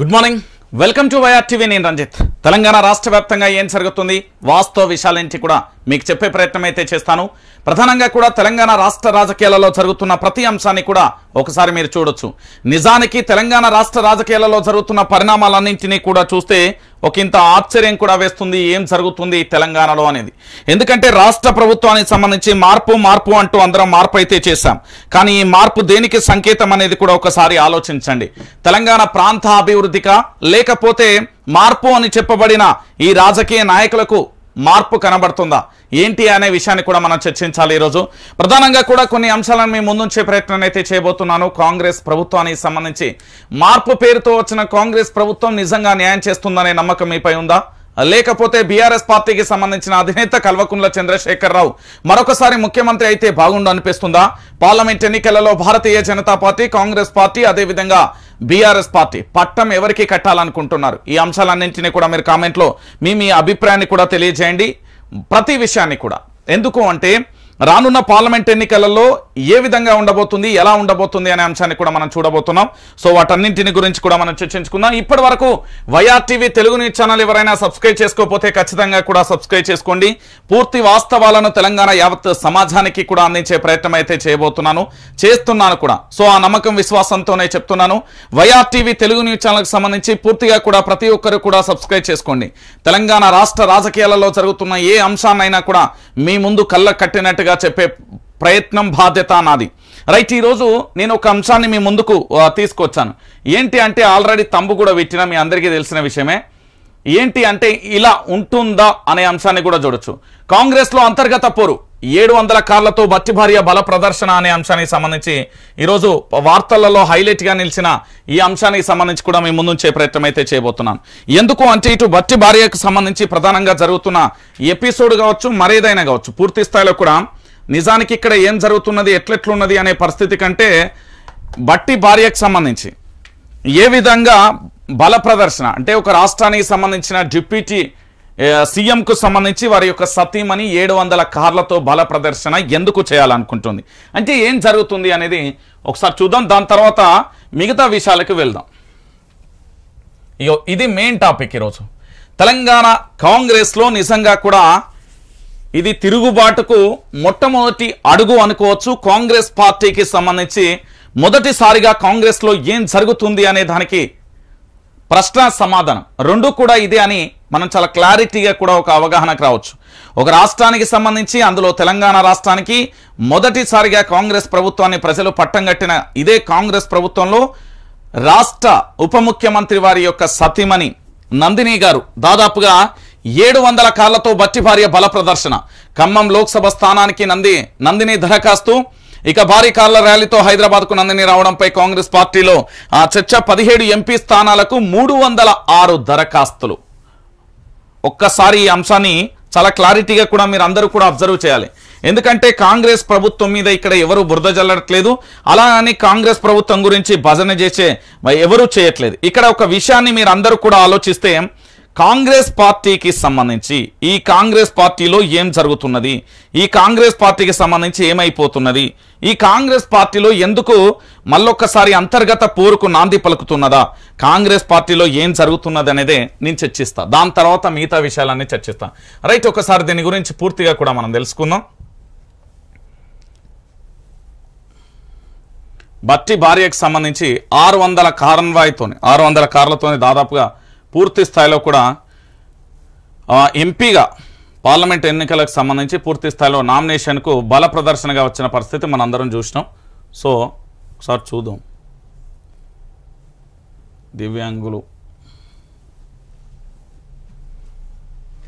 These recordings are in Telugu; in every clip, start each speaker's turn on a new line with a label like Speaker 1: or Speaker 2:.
Speaker 1: good morning welcome to YR TV నేను రంజిత్ తెలంగాణ రాష్ట్ర వ్యాప్తంగా ఏం జరుగుతుంది వాస్తవ విషయాలేంటి కూడా మీకు చెప్పే ప్రయత్నం అయితే చేస్తాను ప్రధానంగా కూడా తెలంగాణ రాష్ట్ర రాజకీయాలలో జరుగుతున్న ప్రతి అంశాన్ని కూడా ఒకసారి మీరు చూడొచ్చు నిజానికి తెలంగాణ రాష్ట్ర రాజకీయాలలో జరుగుతున్న పరిణామాలన్నింటినీ కూడా చూస్తే ఒక ఇంత ఆశ్చర్యం కూడా వేస్తుంది ఏం జరుగుతుంది తెలంగాణలో అనేది ఎందుకంటే రాష్ట్ర ప్రభుత్వానికి సంబంధించి మార్పు మార్పు అంటూ అందరం మార్పు అయితే చేశాం కానీ ఈ మార్పు దేనికి సంకేతం అనేది కూడా ఒకసారి ఆలోచించండి తెలంగాణ ప్రాంత అభివృద్ధిక లేకపోతే మార్పు అని చెప్పబడిన ఈ రాజకీయ నాయకులకు మార్పు కనబడుతుందా ఏంటి అనే విషయాన్ని కూడా మనం చర్చించాలి ఈరోజు ప్రధానంగా కూడా కొన్ని అంశాలను మీ ముందుంచే ప్రయత్నం అయితే చేయబోతున్నాను కాంగ్రెస్ ప్రభుత్వానికి సంబంధించి మార్పు పేరుతో వచ్చిన కాంగ్రెస్ ప్రభుత్వం నిజంగా న్యాయం చేస్తుందనే నమ్మకం మీపై ఉందా లేకపోతే బీఆర్ఎస్ పార్టీకి సంబంధించిన అధినేత కల్వకుంట్ల చంద్రశేఖరరావు మరొకసారి ముఖ్యమంత్రి అయితే బాగుండు అనిపిస్తుందా పార్లమెంట్ ఎన్నికలలో భారతీయ జనతా పార్టీ కాంగ్రెస్ పార్టీ అదేవిధంగా బీఆర్ఎస్ పార్టీ పట్టం ఎవరికి కట్టాలనుకుంటున్నారు ఈ అంశాలన్నింటినీ కూడా మీరు కామెంట్లో మీ మీ అభిప్రాయాన్ని కూడా తెలియజేయండి ప్రతి విషయాన్ని కూడా ఎందుకు అంటే రానున్న పార్లమెంట్ ఎన్నికలలో ఏ విధంగా ఉండబోతుంది ఎలా ఉండబోతుంది అనే అంశాన్ని కూడా మనం చూడబోతున్నాం సో వాటన్నింటిని గురించి కూడా మనం చర్చించుకుందాం ఇప్పటి వరకు వైఆర్టీవీ తెలుగు న్యూస్ ఛానల్ ఎవరైనా సబ్స్క్రైబ్ చేసుకోకపోతే ఖచ్చితంగా కూడా సబ్స్క్రైబ్ చేసుకోండి పూర్తి వాస్తవాలను తెలంగాణ యావత్ సమాజానికి కూడా అందించే ప్రయత్నం అయితే చేయబోతున్నాను చేస్తున్నాను కూడా సో ఆ నమ్మకం విశ్వాసంతోనే చెప్తున్నాను వైఆర్టీవీ తెలుగు న్యూస్ ఛానల్కి సంబంధించి పూర్తిగా కూడా ప్రతి ఒక్కరు కూడా సబ్స్క్రైబ్ చేసుకోండి తెలంగాణ రాష్ట్ర రాజకీయాలలో జరుగుతున్న ఏ అంశాన్నైనా కూడా మీ ముందు కళ్ళ కట్టినట్టు జాగ్రత్తగా చెప్పే ప్రయత్నం బాధ్యత నాది రైట్ ఈరోజు నేను ఒక అంశాన్ని మీ ముందుకు తీసుకొచ్చాను ఏంటి అంటే ఆల్రెడీ తంబు కూడా పెట్టిన మీ అందరికీ తెలిసిన విషయమే ఏంటి అంటే ఇలా ఉంటుందా అనే అంశాన్ని కూడా చూడొచ్చు కాంగ్రెస్లో అంతర్గత పోరు ఏడు వందల కార్లతో భార్య బల ప్రదర్శన అనే అంశానికి సంబంధించి ఈరోజు వార్తలలో హైలైట్గా నిలిచిన ఈ అంశానికి సంబంధించి కూడా మేము ముందుంచే ప్రయత్నం అయితే చేయబోతున్నాను ఎందుకు అంటే ఇటు బట్టి భార్యకు సంబంధించి ప్రధానంగా జరుగుతున్న ఎపిసోడ్ కావచ్చు మరేదైనా కావచ్చు పూర్తి స్థాయిలో కూడా నిజానికి ఇక్కడ ఏం జరుగుతున్నది ఎట్లెట్లున్నది అనే పరిస్థితి కంటే బట్టి భార్యకు సంబంధించి ఏ విధంగా బల ప్రదర్శన అంటే ఒక రాష్ట్రానికి సంబంధించిన డిప్యూటీ సీఎంకు సంబంధించి వారి యొక్క సతీమణి ఏడు వందల కార్లతో బల ప్రదర్శన ఎందుకు చేయాలనుకుంటుంది అంటే ఏం జరుగుతుంది అనేది ఒకసారి చూద్దాం దాని తర్వాత మిగతా విషయాలకు వెళ్దాం ఇగో ఇది మెయిన్ టాపిక్ ఈరోజు తెలంగాణ కాంగ్రెస్లో నిజంగా కూడా ఇది తిరుగుబాటుకు మొట్టమొదటి అడుగు అనుకోవచ్చు కాంగ్రెస్ పార్టీకి సంబంధించి మొదటిసారిగా కాంగ్రెస్లో ఏం జరుగుతుంది అనే దానికి ప్రశ్న సమాధానం రెండు కూడా ఇదే అని మనం చాలా క్లారిటీగా కూడా ఒక అవగాహనకు రావచ్చు ఒక రాష్ట్రానికి సంబంధించి అందులో తెలంగాణ రాష్ట్రానికి మొదటిసారిగా కాంగ్రెస్ ప్రభుత్వాన్ని ప్రజలు పట్టం కట్టిన ఇదే కాంగ్రెస్ ప్రభుత్వంలో రాష్ట్ర ఉప ముఖ్యమంత్రి వారి యొక్క సతీమణి నందిని గారు దాదాపుగా ఏడు వందల కార్లతో బట్టి భార్య బల ప్రదర్శన ఖమ్మం లోక్సభ స్థానానికి నంది నందిని దరఖాస్తు ఇక భారీ కార్ల ర్యాలీతో హైదరాబాద్ కు నందిని రావడంపై కాంగ్రెస్ పార్టీలో ఆ చర్చ పదిహేడు ఎంపీ స్థానాలకు మూడు వందల ఆరు దరఖాస్తులు ఒక్కసారి ఈ అంశాన్ని చాలా క్లారిటీగా కూడా మీరు అందరూ కూడా అబ్జర్వ్ చేయాలి ఎందుకంటే కాంగ్రెస్ ప్రభుత్వం మీద ఇక్కడ ఎవరు బురద జల్లట్లేదు అలా అని కాంగ్రెస్ ప్రభుత్వం గురించి భజన చేసే ఎవరూ చేయట్లేదు ఇక్కడ ఒక విషయాన్ని మీరు అందరూ కూడా ఆలోచిస్తే కాంగ్రెస్ పార్టీకి సంబంధించి ఈ కాంగ్రెస్ పార్టీలో ఏం జరుగుతున్నది ఈ కాంగ్రెస్ పార్టీకి సంబంధించి ఏమైపోతున్నది ఈ కాంగ్రెస్ పార్టీలో ఎందుకు మళ్ళొక్కసారి అంతర్గత పోరుకు నాంది పలుకుతున్నదా కాంగ్రెస్ పార్టీలో ఏం జరుగుతున్నది అనేదే నేను చర్చిస్తా దాని తర్వాత మిగతా విషయాలన్నీ చర్చిస్తా రైట్ ఒకసారి దీని గురించి పూర్తిగా కూడా మనం తెలుసుకుందాం బట్టి భార్యకు సంబంధించి ఆరు వందల కారణవాయితోనే ఆరు వందల కార్లతోనే దాదాపుగా పూర్తి స్థాయిలో కూడా ఎంపీగా పార్లమెంట్ ఎన్నికలకు సంబంధించి పూర్తి స్థాయిలో నామినేషన్కు బల ప్రదర్శనగా వచ్చిన పరిస్థితి మనందరం చూసినాం సో ఒకసారి చూద్దాం దివ్యాంగులు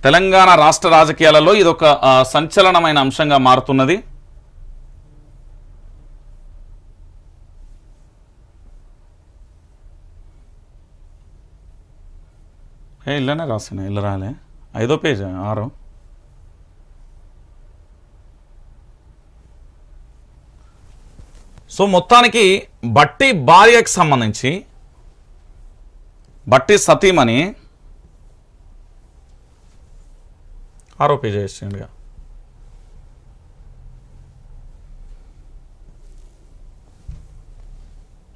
Speaker 1: తెలంగాణ రాష్ట్ర రాజకీయాలలో ఇదొక సంచలనమైన అంశంగా మారుతున్నది ఏ ఇల్లనే రాస్తున్నా ఇల్లు రాలే ఐదో పేజ్ ఆరో సో మొత్తానికి బట్టి భార్యకు సంబంధించి బట్టి సతీమణి ఆరో పేజ్ వేసిండిగా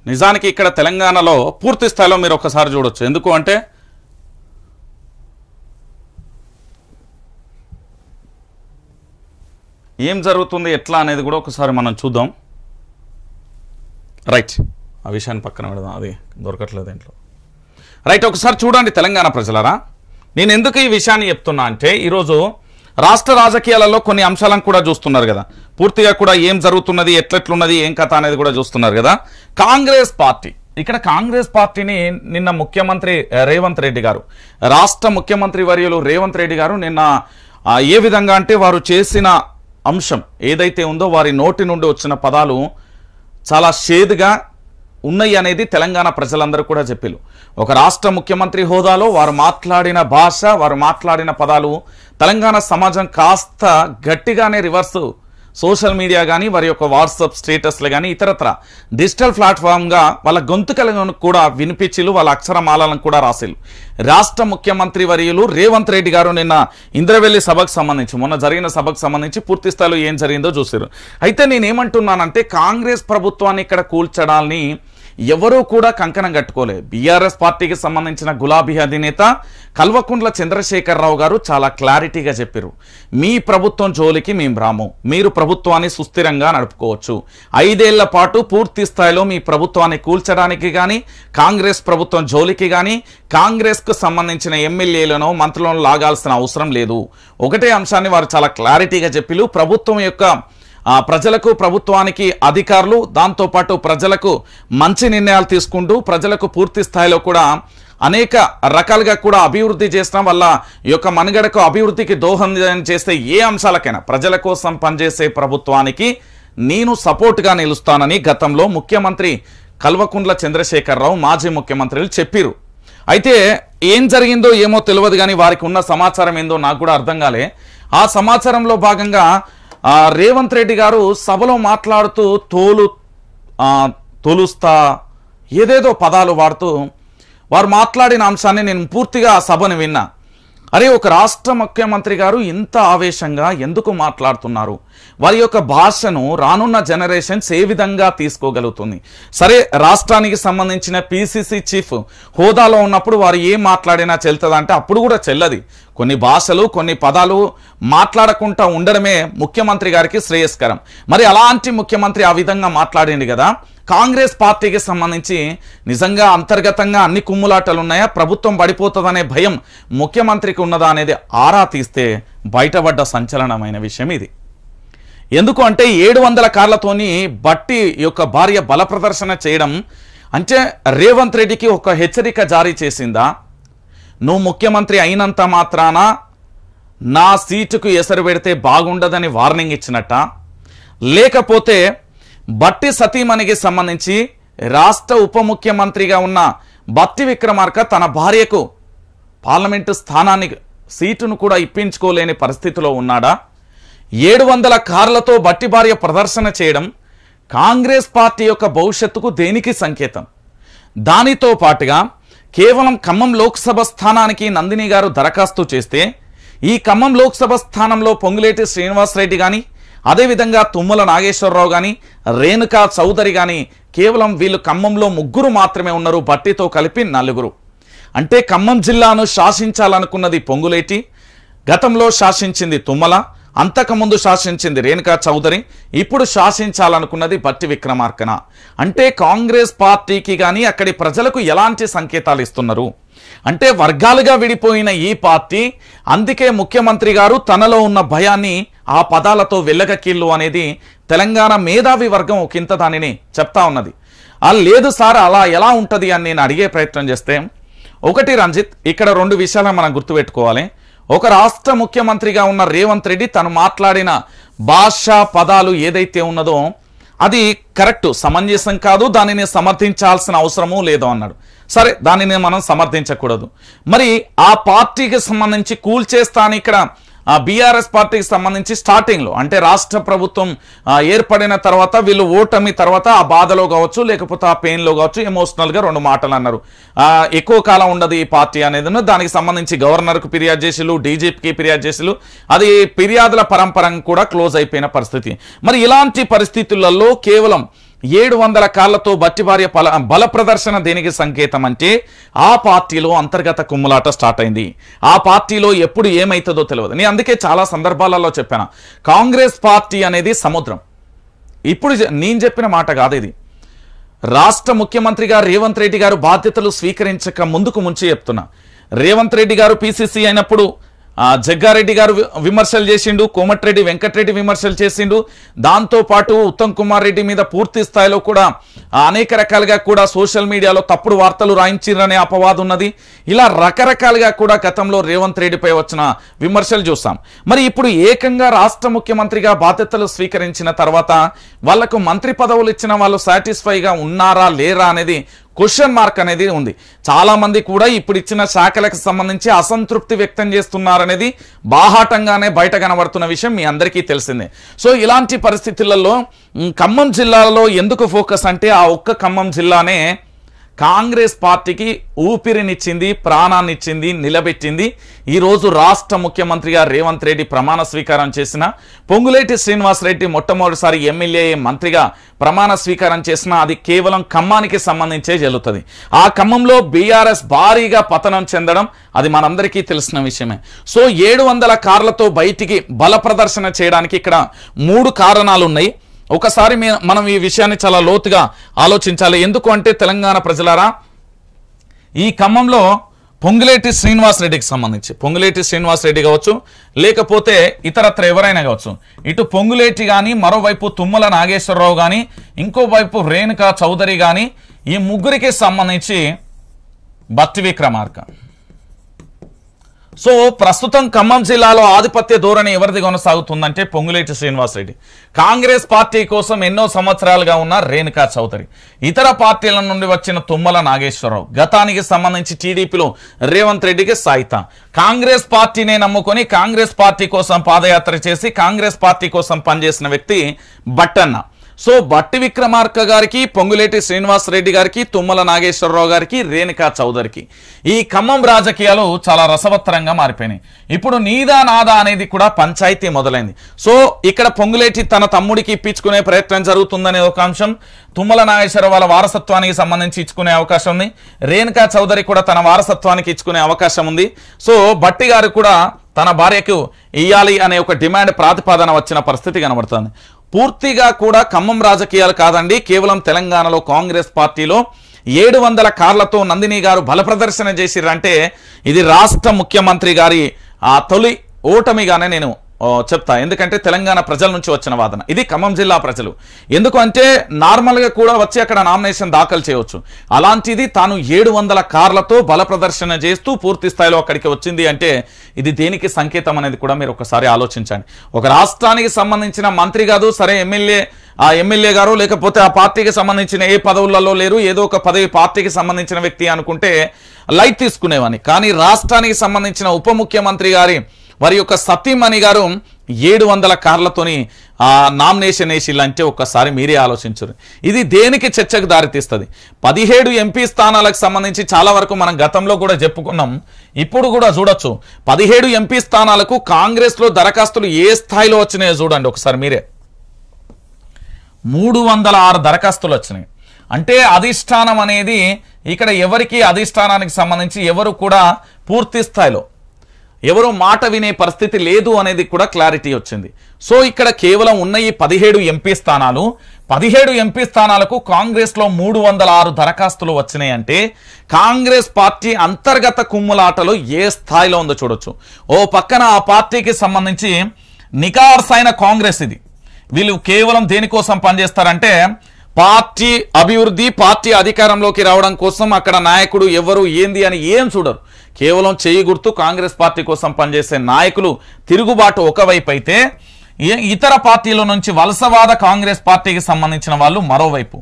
Speaker 1: నిజానికి ఇక్కడ తెలంగాణలో పూర్తి స్థాయిలో మీరు ఒకసారి చూడొచ్చు ఎందుకు అంటే ఏం జరుగుతుంది ఎట్లా అనేది కూడా ఒకసారి మనం చూద్దాం రైట్ ఆ విషయాన్ని పక్కన పెడదాం అది దొరకట్లేదు దీంట్లో రైట్ ఒకసారి చూడండి తెలంగాణ ప్రజలరా నేను ఎందుకు ఈ విషయాన్ని చెప్తున్నా అంటే ఈరోజు రాష్ట్ర రాజకీయాలలో కొన్ని అంశాలను కూడా చూస్తున్నారు కదా పూర్తిగా కూడా ఏం జరుగుతున్నది ఎట్లెట్లున్నది ఏం కథ అనేది కూడా చూస్తున్నారు కదా కాంగ్రెస్ పార్టీ ఇక్కడ కాంగ్రెస్ పార్టీని నిన్న ముఖ్యమంత్రి రేవంత్ రెడ్డి గారు రాష్ట్ర ముఖ్యమంత్రి వర్యులు రేవంత్ రెడ్డి గారు నిన్న ఏ విధంగా అంటే వారు చేసిన అంశం ఏదైతే ఉందో వారి నోటి నుండి వచ్చిన పదాలు చాలా షేద్గా ఉన్నాయి అనేది తెలంగాణ ప్రజలందరూ కూడా చెప్పారు ఒక రాష్ట్ర ముఖ్యమంత్రి హోదాలో వారు మాట్లాడిన భాష వారు మాట్లాడిన పదాలు తెలంగాణ సమాజం కాస్త గట్టిగానే రివర్సు సోషల్ మీడియా కానీ వారి యొక్క వాట్సాప్ స్టేటస్లు కానీ ఇతరత్ర డిజిటల్ ప్లాట్ఫామ్గా వాళ్ళ గొంతుకలను కూడా వినిపించిలు వాళ్ళ అక్షరమాలను కూడా రాసేలు రాష్ట్ర ముఖ్యమంత్రి వర్యులు రేవంత్ రెడ్డి గారు నిన్న ఇంద్రవెల్లి సభకు సంబంధించి మొన్న జరిగిన సభకు సంబంధించి పూర్తి స్థాయిలో ఏం జరిగిందో చూసారు అయితే నేనేమంటున్నానంటే కాంగ్రెస్ ప్రభుత్వాన్ని ఇక్కడ కూల్చడాన్ని ఎవరూ కూడా కంకణం కట్టుకోలే బీఆర్ఎస్ పార్టీకి సంబంధించిన గులాబీ అధినేత కల్వకుండ్ల చంద్రశేఖరరావు గారు చాలా క్లారిటీగా చెప్పారు మీ ప్రభుత్వం జోలికి మేము రాము మీరు ప్రభుత్వాన్ని సుస్థిరంగా నడుపుకోవచ్చు ఐదేళ్ల పాటు పూర్తి స్థాయిలో మీ ప్రభుత్వాన్ని కూల్చడానికి కానీ కాంగ్రెస్ ప్రభుత్వం జోలికి కానీ కాంగ్రెస్కు సంబంధించిన ఎమ్మెల్యేలను మంత్రులను లాగాల్సిన అవసరం లేదు ఒకటే అంశాన్ని వారు చాలా క్లారిటీగా చెప్పారు ప్రభుత్వం యొక్క ప్రజలకు ప్రభుత్వానికి అధికారులు దాంతోపాటు ప్రజలకు మంచి నిర్ణయాలు తీసుకుంటూ ప్రజలకు పూర్తి స్థాయిలో కూడా అనేక రకాలుగా కూడా అభివృద్ధి చేసిన వల్ల ఈ యొక్క మనుగడకు అభివృద్ధికి దోహం చేస్తే ఏ అంశాలకైనా ప్రజల కోసం పనిచేసే ప్రభుత్వానికి నేను సపోర్ట్గా నిలుస్తానని గతంలో ముఖ్యమంత్రి కల్వకుండ్ల చంద్రశేఖరరావు మాజీ ముఖ్యమంత్రులు చెప్పారు అయితే ఏం జరిగిందో ఏమో తెలియదు కానీ వారికి ఉన్న సమాచారం ఏందో నాకు కూడా అర్థం కాలే ఆ సమాచారంలో భాగంగా రేవంత్ రెడ్డి గారు సభలో మాట్లాడుతూ తోలు తోలుస్తా ఏదేదో పదాలు వాడుతూ వారు మాట్లాడిన అంశాన్ని నేను పూర్తిగా సభను విన్నా అరే ఒక రాష్ట్ర ముఖ్యమంత్రి గారు ఇంత ఆవేశంగా ఎందుకు మాట్లాడుతున్నారు వారి యొక్క భాషను రానున్న జనరేషన్స్ ఏ విధంగా తీసుకోగలుగుతుంది సరే రాష్ట్రానికి సంబంధించిన పిసిసి చీఫ్ హోదాలో ఉన్నప్పుడు వారు ఏం మాట్లాడినా చెల్తుందంటే అప్పుడు కూడా చెల్లది కొన్ని భాషలు కొన్ని పదాలు మాట్లాడకుండా ఉండడమే ముఖ్యమంత్రి గారికి శ్రేయస్కరం మరి అలాంటి ముఖ్యమంత్రి ఆ విధంగా మాట్లాడింది కదా కాంగ్రెస్ పార్టీకి సంబంధించి నిజంగా అంతర్గతంగా అన్ని కుమ్ములాటలు ఉన్నాయా ప్రభుత్వం పడిపోతుందనే భయం ముఖ్యమంత్రికి ఉన్నదా అనేది ఆరా తీస్తే బయటపడ్డ సంచలనమైన విషయం ఇది ఎందుకు అంటే ఏడు వందల కార్లతోని బట్టి యొక్క భార్య బల ప్రదర్శన చేయడం అంటే రేవంత్ రెడ్డికి ఒక హెచ్చరిక జారీ చేసిందా నువ్వు ముఖ్యమంత్రి అయినంత మాత్రాన నా సీటుకు ఎసరు పెడితే బాగుండదని వార్నింగ్ ఇచ్చినట్ట లేకపోతే బట్టి సతీమణికి సంబంధించి రాష్ట్ర ఉప ముఖ్యమంత్రిగా ఉన్న బత్తి విక్రమార్క తన భార్యకు పార్లమెంటు స్థానాన్ని సీటును కూడా ఇప్పించుకోలేని పరిస్థితిలో ఉన్నాడా ఏడు వందల కార్లతో బట్టి భార్య ప్రదర్శన చేయడం కాంగ్రెస్ పార్టీ యొక్క భవిష్యత్తుకు దేనికి సంకేతం దానితో పాటుగా కేవలం ఖమ్మం లోక్సభ స్థానానికి నందిని గారు దరఖాస్తు చేస్తే ఈ ఖమ్మం లోక్సభ స్థానంలో పొంగులేటి శ్రీనివాసరెడ్డి కానీ అదేవిధంగా తుమ్మల నాగేశ్వరరావు కానీ రేణుకా చౌదరి కానీ కేవలం వీళ్ళు ఖమ్మంలో ముగ్గురు మాత్రమే ఉన్నారు బట్టితో కలిపి నలుగురు అంటే ఖమ్మం జిల్లాను శాసించాలనుకున్నది పొంగులేటి గతంలో శాసించింది తుమ్మల అంతకుముందు శాసించింది రేణుకా చౌదరి ఇప్పుడు శాసించాలనుకున్నది భట్టి విక్రమార్కన అంటే కాంగ్రెస్ పార్టీకి కానీ అక్కడి ప్రజలకు ఎలాంటి సంకేతాలు ఇస్తున్నారు అంటే వర్గాలుగా విడిపోయిన ఈ పార్టీ అందుకే ముఖ్యమంత్రి గారు తనలో ఉన్న భయాన్ని ఆ పదాలతో వెళ్ళగకీళ్ళు అనేది తెలంగాణ మేధావి వర్గం కింత దానిని చెప్తా ఉన్నది ఆ లేదు సార్ అలా ఎలా ఉంటుంది అని నేను అడిగే ప్రయత్నం చేస్తే ఒకటి రంజిత్ ఇక్కడ రెండు విషయాలను మనం గుర్తుపెట్టుకోవాలి ఒక రాష్ట్ర ముఖ్యమంత్రిగా ఉన్న రేవంత్ రెడ్డి తను మాట్లాడిన భాషా పదాలు ఏదైతే ఉన్నదో అది కరెక్ట్ సమంజసం కాదు దానిని సమర్థించాల్సిన అవసరము లేదు అన్నాడు సరే దానిని మనం సమర్థించకూడదు మరి ఆ పార్టీకి సంబంధించి కూల్చేస్తా ఇక్కడ బీఆర్ఎస్ పార్టీకి సంబంధించి స్టార్టింగ్లో అంటే రాష్ట్ర ప్రభుత్వం ఏర్పడిన తర్వాత వీళ్ళు ఓటమి తర్వాత ఆ బాధలో కావచ్చు లేకపోతే ఆ పెయిన్లో కావచ్చు ఎమోషనల్గా రెండు మాటలు అన్నారు ఎక్కువ కాలం ఉండదు ఈ పార్టీ అనేది దానికి సంబంధించి గవర్నర్కు ఫిర్యాదు చేసిలు డీజీపీకి ఫిర్యాదు చేసిలు అది ఫిర్యాదుల పరంపరం కూడా క్లోజ్ అయిపోయిన పరిస్థితి మరి ఇలాంటి పరిస్థితులలో కేవలం ఏడు వందల కాళ్లతో బట్టివార్య బల బల ప్రదర్శన దేనికి సంకేతం అంటే ఆ పార్టీలో అంతర్గత కుమ్ములాట స్టార్ట్ అయింది ఆ పార్టీలో ఎప్పుడు ఏమవుతుందో తెలియదు నేను అందుకే చాలా సందర్భాలలో చెప్పాను కాంగ్రెస్ పార్టీ అనేది సముద్రం ఇప్పుడు నేను చెప్పిన మాట కాదు ఇది రాష్ట్ర ముఖ్యమంత్రిగా రేవంత్ రెడ్డి గారు బాధ్యతలు స్వీకరించక ముందుకు ముంచి చెప్తున్నా రేవంత్ రెడ్డి గారు పిసిసి అయినప్పుడు జగ్గారెడ్డి గారు విమర్శలు చేసిండు కోమటిరెడ్డి వెంకటరెడ్డి విమర్శలు చేసిండు దాంతోపాటు ఉత్తమ్ కుమార్ రెడ్డి మీద పూర్తి స్థాయిలో కూడా అనేక రకాలుగా కూడా సోషల్ మీడియాలో తప్పుడు వార్తలు రాయించిరనే అపవాదం ఉన్నది ఇలా రకరకాలుగా కూడా గతంలో రేవంత్ రెడ్డిపై వచ్చిన విమర్శలు చూస్తాం మరి ఇప్పుడు ఏకంగా రాష్ట్ర ముఖ్యమంత్రిగా బాధ్యతలు స్వీకరించిన తర్వాత వాళ్లకు మంత్రి పదవులు ఇచ్చిన వాళ్ళు సాటిస్ఫైగా ఉన్నారా లేరా అనేది క్వశ్చన్ మార్క్ అనేది ఉంది చాలామంది కూడా ఇప్పుడు ఇచ్చిన శాఖలకు సంబంధించి అసంతృప్తి వ్యక్తం చేస్తున్నారనేది బాహాటంగానే బయట కనబడుతున్న విషయం మీ అందరికీ తెలిసిందే సో ఇలాంటి పరిస్థితులలో ఖమ్మం జిల్లాలో ఎందుకు ఫోకస్ అంటే ఆ ఒక్క ఖమ్మం జిల్లానే కాంగ్రెస్ పార్టీకి ఊపిరినిచ్చింది ప్రాణాన్నిచ్చింది నిలబెట్టింది ఈరోజు రాష్ట్ర ముఖ్యమంత్రిగా రేవంత్ రెడ్డి ప్రమాణ స్వీకారం చేసిన పొంగులేటి శ్రీనివాసరెడ్డి మొట్టమొదటిసారి ఎమ్మెల్యే మంత్రిగా ప్రమాణ స్వీకారం చేసిన అది కేవలం ఖమ్మానికి సంబంధించే జరుగుతుంది ఆ ఖమ్మంలో బీఆర్ఎస్ భారీగా పతనం చెందడం అది మనందరికీ తెలిసిన విషయమే సో ఏడు కార్లతో బయటికి బల ప్రదర్శన చేయడానికి ఇక్కడ మూడు కారణాలు ఉన్నాయి ఒకసారి మనం ఈ విషయాన్ని చాలా లోతుగా ఆలోచించాలి ఎందుకు అంటే తెలంగాణ ప్రజలారా ఈ ఖమ్మంలో పొంగులేటి శ్రీనివాసరెడ్డికి సంబంధించి పొంగులేటి శ్రీనివాసరెడ్డి కావచ్చు లేకపోతే ఇతరత్ర ఎవరైనా కావచ్చు ఇటు పొంగులేటి కానీ మరోవైపు తుమ్మల నాగేశ్వరరావు కానీ ఇంకోవైపు రేణుకా చౌదరి కానీ ఈ ముగ్గురికి సంబంధించి భక్తి విక్రమార్క సో ప్రస్తుతం ఖమ్మం జిల్లాలో ఆధిపత్య ధోరణి ఎవరిది కొనసాగుతుందంటే పొంగులేటి శ్రీనివాసరెడ్డి కాంగ్రెస్ పార్టీ కోసం ఎన్నో సంవత్సరాలుగా ఉన్న రేణుకా చౌదరి ఇతర పార్టీల నుండి వచ్చిన తుమ్మల నాగేశ్వరరావు గతానికి సంబంధించి టీడీపీలో రేవంత్ రెడ్డికి సాయిత కాంగ్రెస్ పార్టీనే నమ్ముకొని కాంగ్రెస్ పార్టీ కోసం పాదయాత్ర చేసి కాంగ్రెస్ పార్టీ కోసం పనిచేసిన వ్యక్తి బట్టన్న సో బట్టి విక్రమార్క గారికి పొంగులేటి శ్రీనివాసరెడ్డి గారికి తుమ్మల నాగేశ్వరరావు గారికి రేణుకా చౌదరికి ఈ ఖమ్మం రాజకీయాలు చాలా రసవత్తరంగా మారిపోయినాయి ఇప్పుడు నీదా నాదా అనేది కూడా పంచాయతీ మొదలైంది సో ఇక్కడ పొంగులేటి తన తమ్ముడికి ఇప్పించుకునే ప్రయత్నం జరుగుతుందనే ఒక అంశం తుమ్మల నాగేశ్వర వాళ్ళ వారసత్వానికి సంబంధించి ఇచ్చుకునే అవకాశం ఉంది రేణుకా చౌదరి కూడా తన వారసత్వానికి ఇచ్చుకునే అవకాశం ఉంది సో బట్టి గారు కూడా తన భార్యకు ఇయ్యాలి అనే ఒక డిమాండ్ ప్రాతిపాదన వచ్చిన పరిస్థితి కనబడుతుంది పూర్తిగా కూడా ఖమ్మం రాజకీయాలు కాదండి కేవలం తెలంగాణలో కాంగ్రెస్ పార్టీలో ఏడు వందల కార్లతో నందిని గారు బలప్రదర్శన చేసిరంటే ఇది రాష్ట్ర ముఖ్యమంత్రి గారి ఆ తొలి ఓటమిగానే నేను చెప్తా ఎందుకంటే తెలంగాణ ప్రజల నుంచి వచ్చిన వాదన ఇది ఖమ్మం జిల్లా ప్రజలు ఎందుకు అంటే నార్మల్గా కూడా వచ్చి అక్కడ నామినేషన్ దాఖలు చేయవచ్చు అలాంటిది తాను ఏడు కార్లతో బల ప్రదర్శన చేస్తూ పూర్తి స్థాయిలో అక్కడికి వచ్చింది అంటే ఇది దేనికి సంకేతం అనేది కూడా మీరు ఒకసారి ఆలోచించండి ఒక రాష్ట్రానికి సంబంధించిన మంత్రి కాదు సరే ఎమ్మెల్యే ఆ ఎమ్మెల్యే గారు లేకపోతే ఆ పార్టీకి సంబంధించిన ఏ పదవులలో లేరు ఏదో ఒక పదవి పార్టీకి సంబంధించిన వ్యక్తి అనుకుంటే లైట్ తీసుకునేవాని కానీ రాష్ట్రానికి సంబంధించిన ఉప ముఖ్యమంత్రి గారి మరి యొక్క సతీమణి గారు ఏడు వందల కార్లతోని నామినేషన్ అంటే ఒక్కసారి మీరే ఆలోచించరు ఇది దేనికి చర్చకు దారితీస్తుంది పదిహేడు ఎంపీ స్థానాలకు సంబంధించి చాలా వరకు మనం గతంలో కూడా చెప్పుకున్నాం ఇప్పుడు కూడా చూడొచ్చు పదిహేడు ఎంపీ స్థానాలకు కాంగ్రెస్లో దరఖాస్తులు ఏ స్థాయిలో వచ్చినాయో చూడండి ఒకసారి మీరే మూడు దరఖాస్తులు వచ్చినాయి అంటే అధిష్టానం అనేది ఇక్కడ ఎవరికి అధిష్టానానికి సంబంధించి ఎవరు కూడా పూర్తి స్థాయిలో ఎవరో మాట వినే పరిస్థితి లేదు అనేది కూడా క్లారిటీ వచ్చింది సో ఇక్కడ కేవలం ఉన్న ఈ పదిహేడు ఎంపీ స్థానాలు పదిహేడు ఎంపీ స్థానాలకు కాంగ్రెస్లో మూడు వందల ఆరు దరఖాస్తులు వచ్చినాయంటే కాంగ్రెస్ పార్టీ అంతర్గత కుమ్ములాటలో ఏ స్థాయిలో ఉందో చూడొచ్చు ఓ పక్కన ఆ పార్టీకి సంబంధించి నికార్సైన కాంగ్రెస్ ఇది వీళ్ళు కేవలం దేనికోసం పనిచేస్తారంటే పార్టీ అభివృద్ధి పార్టీ అధికారంలోకి రావడం కోసం అక్కడ నాయకుడు ఎవరు ఏంది అని ఏం చూడరు కేవలం చేయి గుర్తు కాంగ్రెస్ పార్టీ కోసం పనిచేసే నాయకులు తిరుగుబాటు ఒకవైపు అయితే ఇతర పార్టీల నుంచి వలసవాద కాంగ్రెస్ పార్టీకి సంబంధించిన వాళ్ళు మరోవైపు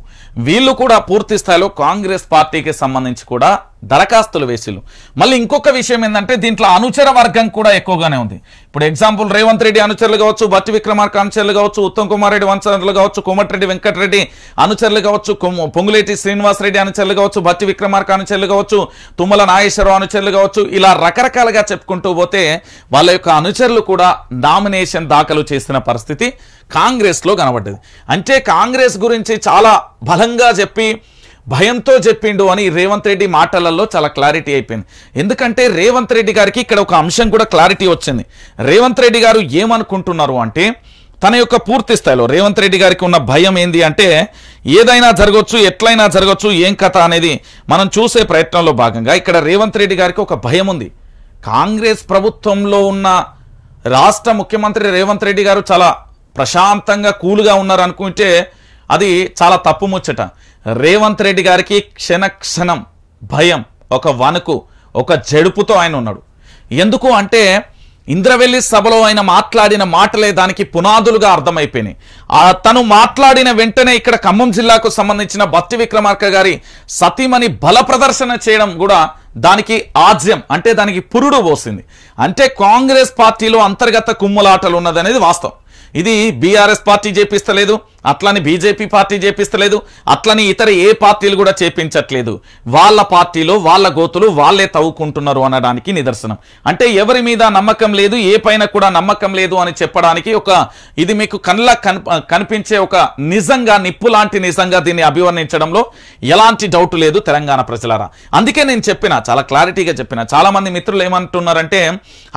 Speaker 1: వీళ్ళు కూడా పూర్తి స్థాయిలో కాంగ్రెస్ పార్టీకి సంబంధించి కూడా దరఖాస్తులు వేసిల్లు మళ్ళీ ఇంకొక విషయం ఏంటంటే దీంట్లో అనుచర వర్గం కూడా ఎక్కువగానే ఉంది ఇప్పుడు ఎగ్జాంపుల్ రేవంత్ రెడ్డి అనుచరులు కావచ్చు భట్టి విక్రమార్క అనుచరులు కావచ్చు ఉత్తమ్ కుమార్ రెడ్డి వంచరులు కావచ్చు కోమటిరెడ్డి వెంకటరెడ్డి అనుచరులు కావచ్చు పొంగులేటి శ్రీనివాసరెడ్డి అనుచరులు కావచ్చు భట్టి విక్రమార్క అనుచరులు కావచ్చు తుమ్మల నాగేశ్వరరావు అనుచరులు కావచ్చు ఇలా రకరకాలుగా చెప్పుకుంటూ పోతే వాళ్ళ యొక్క అనుచరులు కూడా నామినేషన్ దాఖలు చేసిన పరిస్థితి కాంగ్రెస్లో కనబడ్డది అంటే కాంగ్రెస్ గురించి చాలా బలంగా చెప్పి భయంతో చెప్పిండు అని రేవంత్ రెడ్డి మాటలలో చాలా క్లారిటీ అయిపోయింది ఎందుకంటే రేవంత్ రెడ్డి గారికి ఇక్కడ ఒక అంశం కూడా క్లారిటీ వచ్చింది రేవంత్ రెడ్డి గారు ఏమనుకుంటున్నారు అంటే తన యొక్క పూర్తి స్థాయిలో రేవంత్ రెడ్డి గారికి ఉన్న భయం ఏంది అంటే ఏదైనా జరగవచ్చు ఎట్లయినా జరగవచ్చు ఏం కథ అనేది మనం చూసే ప్రయత్నంలో భాగంగా ఇక్కడ రేవంత్ రెడ్డి గారికి ఒక భయం ఉంది కాంగ్రెస్ ప్రభుత్వంలో ఉన్న రాష్ట్ర ముఖ్యమంత్రి రేవంత్ రెడ్డి గారు చాలా ప్రశాంతంగా కూల్గా ఉన్నారు అనుకుంటే అది చాలా తప్పు ముచ్చట రేవంత్ రెడ్డి గారికి క్షణ క్షణం భయం ఒక వణుకు ఒక జడుపుతో ఆయన ఉన్నాడు ఎందుకు అంటే ఇంద్రవెల్లి సభలో ఆయన మాట్లాడిన మాటలే దానికి పునాదులుగా అర్థమైపోయినాయి తను మాట్లాడిన వెంటనే ఇక్కడ ఖమ్మం జిల్లాకు సంబంధించిన భక్తి విక్రమార్క గారి సతీమణి బల ప్రదర్శన చేయడం కూడా దానికి ఆజ్యం అంటే దానికి పురుడు పోసింది అంటే కాంగ్రెస్ పార్టీలో అంతర్గత కుమ్ములాటలు ఉన్నదనేది వాస్తవం ఇది బీఆర్ఎస్ పార్టీ చేపిస్తలేదు అట్లని బీజేపీ పార్టీ చేపిస్తలేదు అట్లని ఇతర ఏ పార్టీలు కూడా చేపించట్లేదు వాళ్ళ పార్టీలో వాళ్ళ గోతులు వాళ్ళే తవ్వుకుంటున్నారు అనడానికి నిదర్శనం అంటే ఎవరి మీద నమ్మకం లేదు ఏ కూడా నమ్మకం లేదు అని చెప్పడానికి ఒక ఇది మీకు కళ్ళ కనిపించే ఒక నిజంగా నిప్పు లాంటి నిజంగా దీన్ని అభివర్ణించడంలో ఎలాంటి డౌట్ లేదు తెలంగాణ ప్రజలారా అందుకే నేను చెప్పిన చాలా క్లారిటీగా చెప్పిన చాలా మంది మిత్రులు ఏమంటున్నారంటే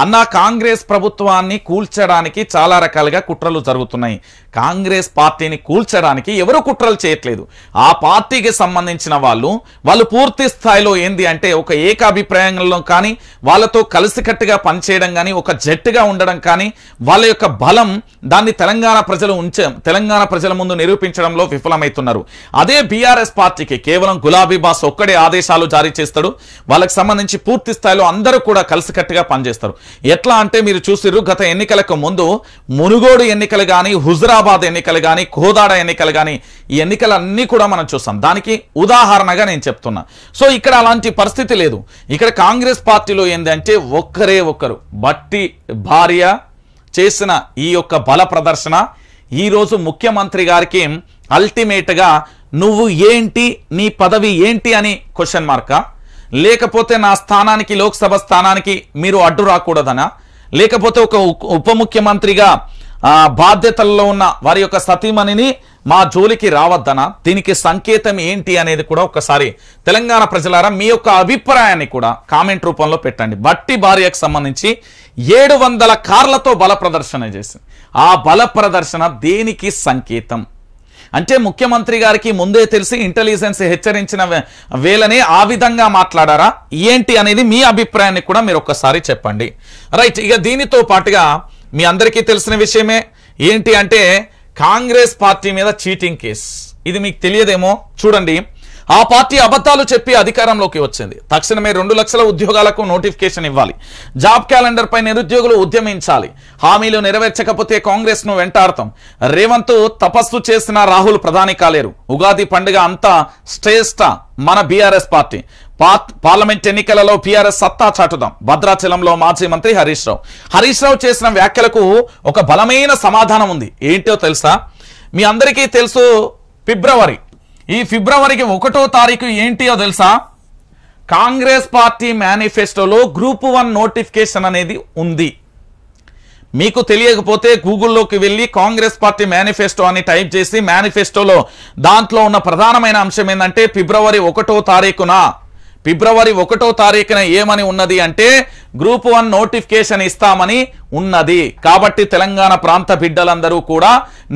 Speaker 1: అన్నా కాంగ్రెస్ ప్రభుత్వాన్ని కూల్చడానికి చాలా రకాలుగా కుట్రలు జరుగుతున్నాయి కాంగ్రెస్ పార్టీని కూల్చడానికి ఎవరు కుట్రలు చేయట్లేదు ఆ పార్టీకి సంబంధించిన వాళ్ళు వాళ్ళు పూర్తి స్థాయిలో ఏంది అంటే ఒక ఏకాభిప్రాయంలో కానీ వాళ్ళతో కలిసికట్టుగా పనిచేయడం కానీ ఒక జట్టుగా ఉండడం కానీ వాళ్ళ యొక్క బలం దాన్ని తెలంగాణ ప్రజలు ఉంచ తెలంగాణ ప్రజల ముందు నిరూపించడంలో విఫలమవుతున్నారు అదే బీఆర్ఎస్ పార్టీకి కేవలం గులాబీ బాస్ ఒక్కడే ఆదేశాలు జారీ చేస్తాడు వాళ్ళకి సంబంధించి పూర్తి స్థాయిలో అందరూ కూడా కలిసికట్టుగా పనిచేస్తారు ఎట్లా అంటే మీరు చూసిర్రు గత ఎన్నికలకు ముందు మునుగోడు ఎన్నికలు కానీ హుజరా హుజూరాబాద్ ఎన్నికలు కానీ కోదాడ ఎన్నికలు కానీ ఈ ఎన్నికలన్నీ కూడా మనం చూస్తాం దానికి ఉదాహరణగా నేను చెప్తున్నా సో ఇక్కడ అలాంటి పరిస్థితి లేదు ఇక్కడ కాంగ్రెస్ పార్టీలో ఏంటంటే ఒక్కరే ఒక్కరు బట్టి భార్య చేసిన ఈ యొక్క బల ప్రదర్శన ఈరోజు ముఖ్యమంత్రి గారికి అల్టిమేట్గా నువ్వు ఏంటి నీ పదవి ఏంటి అని క్వశ్చన్ మార్కా లేకపోతే నా స్థానానికి లోక్సభ స్థానానికి మీరు అడ్డు రాకూడదనా లేకపోతే ఒక ఉప ముఖ్యమంత్రిగా బాధ్యతల్లో ఉన్న వారి యొక్క సతీమణిని మా జోలికి రావద్దనా దీనికి సంకేతం ఏంటి అనేది కూడా ఒకసారి తెలంగాణ ప్రజలారా మీ యొక్క అభిప్రాయాన్ని కూడా కామెంట్ రూపంలో పెట్టండి బట్టి భార్యకు సంబంధించి ఏడు వందల కార్లతో బల ప్రదర్శన చేసింది ఆ బల ప్రదర్శన దేనికి సంకేతం అంటే ముఖ్యమంత్రి గారికి ముందే తెలిసి ఇంటెలిజెన్స్ హెచ్చరించిన వేళనే ఆ విధంగా మాట్లాడారా ఏంటి అనేది మీ అభిప్రాయాన్ని కూడా మీరు ఒక్కసారి చెప్పండి రైట్ ఇక దీనితో పాటుగా మీ అందరికీ తెలిసిన విషయమే ఏంటి అంటే కాంగ్రెస్ పార్టీ మీద చీటింగ్ కేసు ఇది మీకు తెలియదేమో చూడండి ఆ పార్టీ అబద్ధాలు చెప్పి అధికారంలోకి వచ్చింది తక్షణమే రెండు లక్షల ఉద్యోగాలకు నోటిఫికేషన్ ఇవ్వాలి జాబ్ క్యాలెండర్ పై నిరుద్యోగులు ఉద్యమించాలి హామీలు నెరవేర్చకపోతే కాంగ్రెస్ ను వెంటాడతాం రేవంత్ తపస్సు చేసిన రాహుల్ ప్రధాని కాలేరు ఉగాది పండుగ అంతా శ్రేష్ట మన బీఆర్ఎస్ పార్టీ పార్లమెంట్ ఎన్నికలలో పీఆర్ఎస్ సత్తా చాటుదాం భద్రాచలంలో మాజీ మంత్రి హరీష్ రావు హరీష్ రావు చేసిన వ్యాఖ్యలకు ఒక బలమైన సమాధానం ఉంది ఏంటో తెలుసా మీ అందరికీ తెలుసు ఫిబ్రవరి ఈ ఫిబ్రవరికి ఒకటో తారీఖు ఏంటియో తెలుసా కాంగ్రెస్ పార్టీ మేనిఫెస్టోలో గ్రూప్ వన్ నోటిఫికేషన్ అనేది ఉంది మీకు తెలియకపోతే గూగుల్లోకి వెళ్ళి కాంగ్రెస్ పార్టీ మేనిఫెస్టో అని టైప్ చేసి మేనిఫెస్టోలో దాంట్లో ఉన్న ప్రధానమైన అంశం ఏంటంటే ఫిబ్రవరి ఒకటో తారీఖున ఫిబ్రవరి ఒకటో తారీఖున ఏమని ఉన్నది అంటే గ్రూప్ వన్ నోటిఫికేషన్ ఇస్తామని ఉన్నది కాబట్టి తెలంగాణ ప్రాంత బిడ్డలందరూ కూడా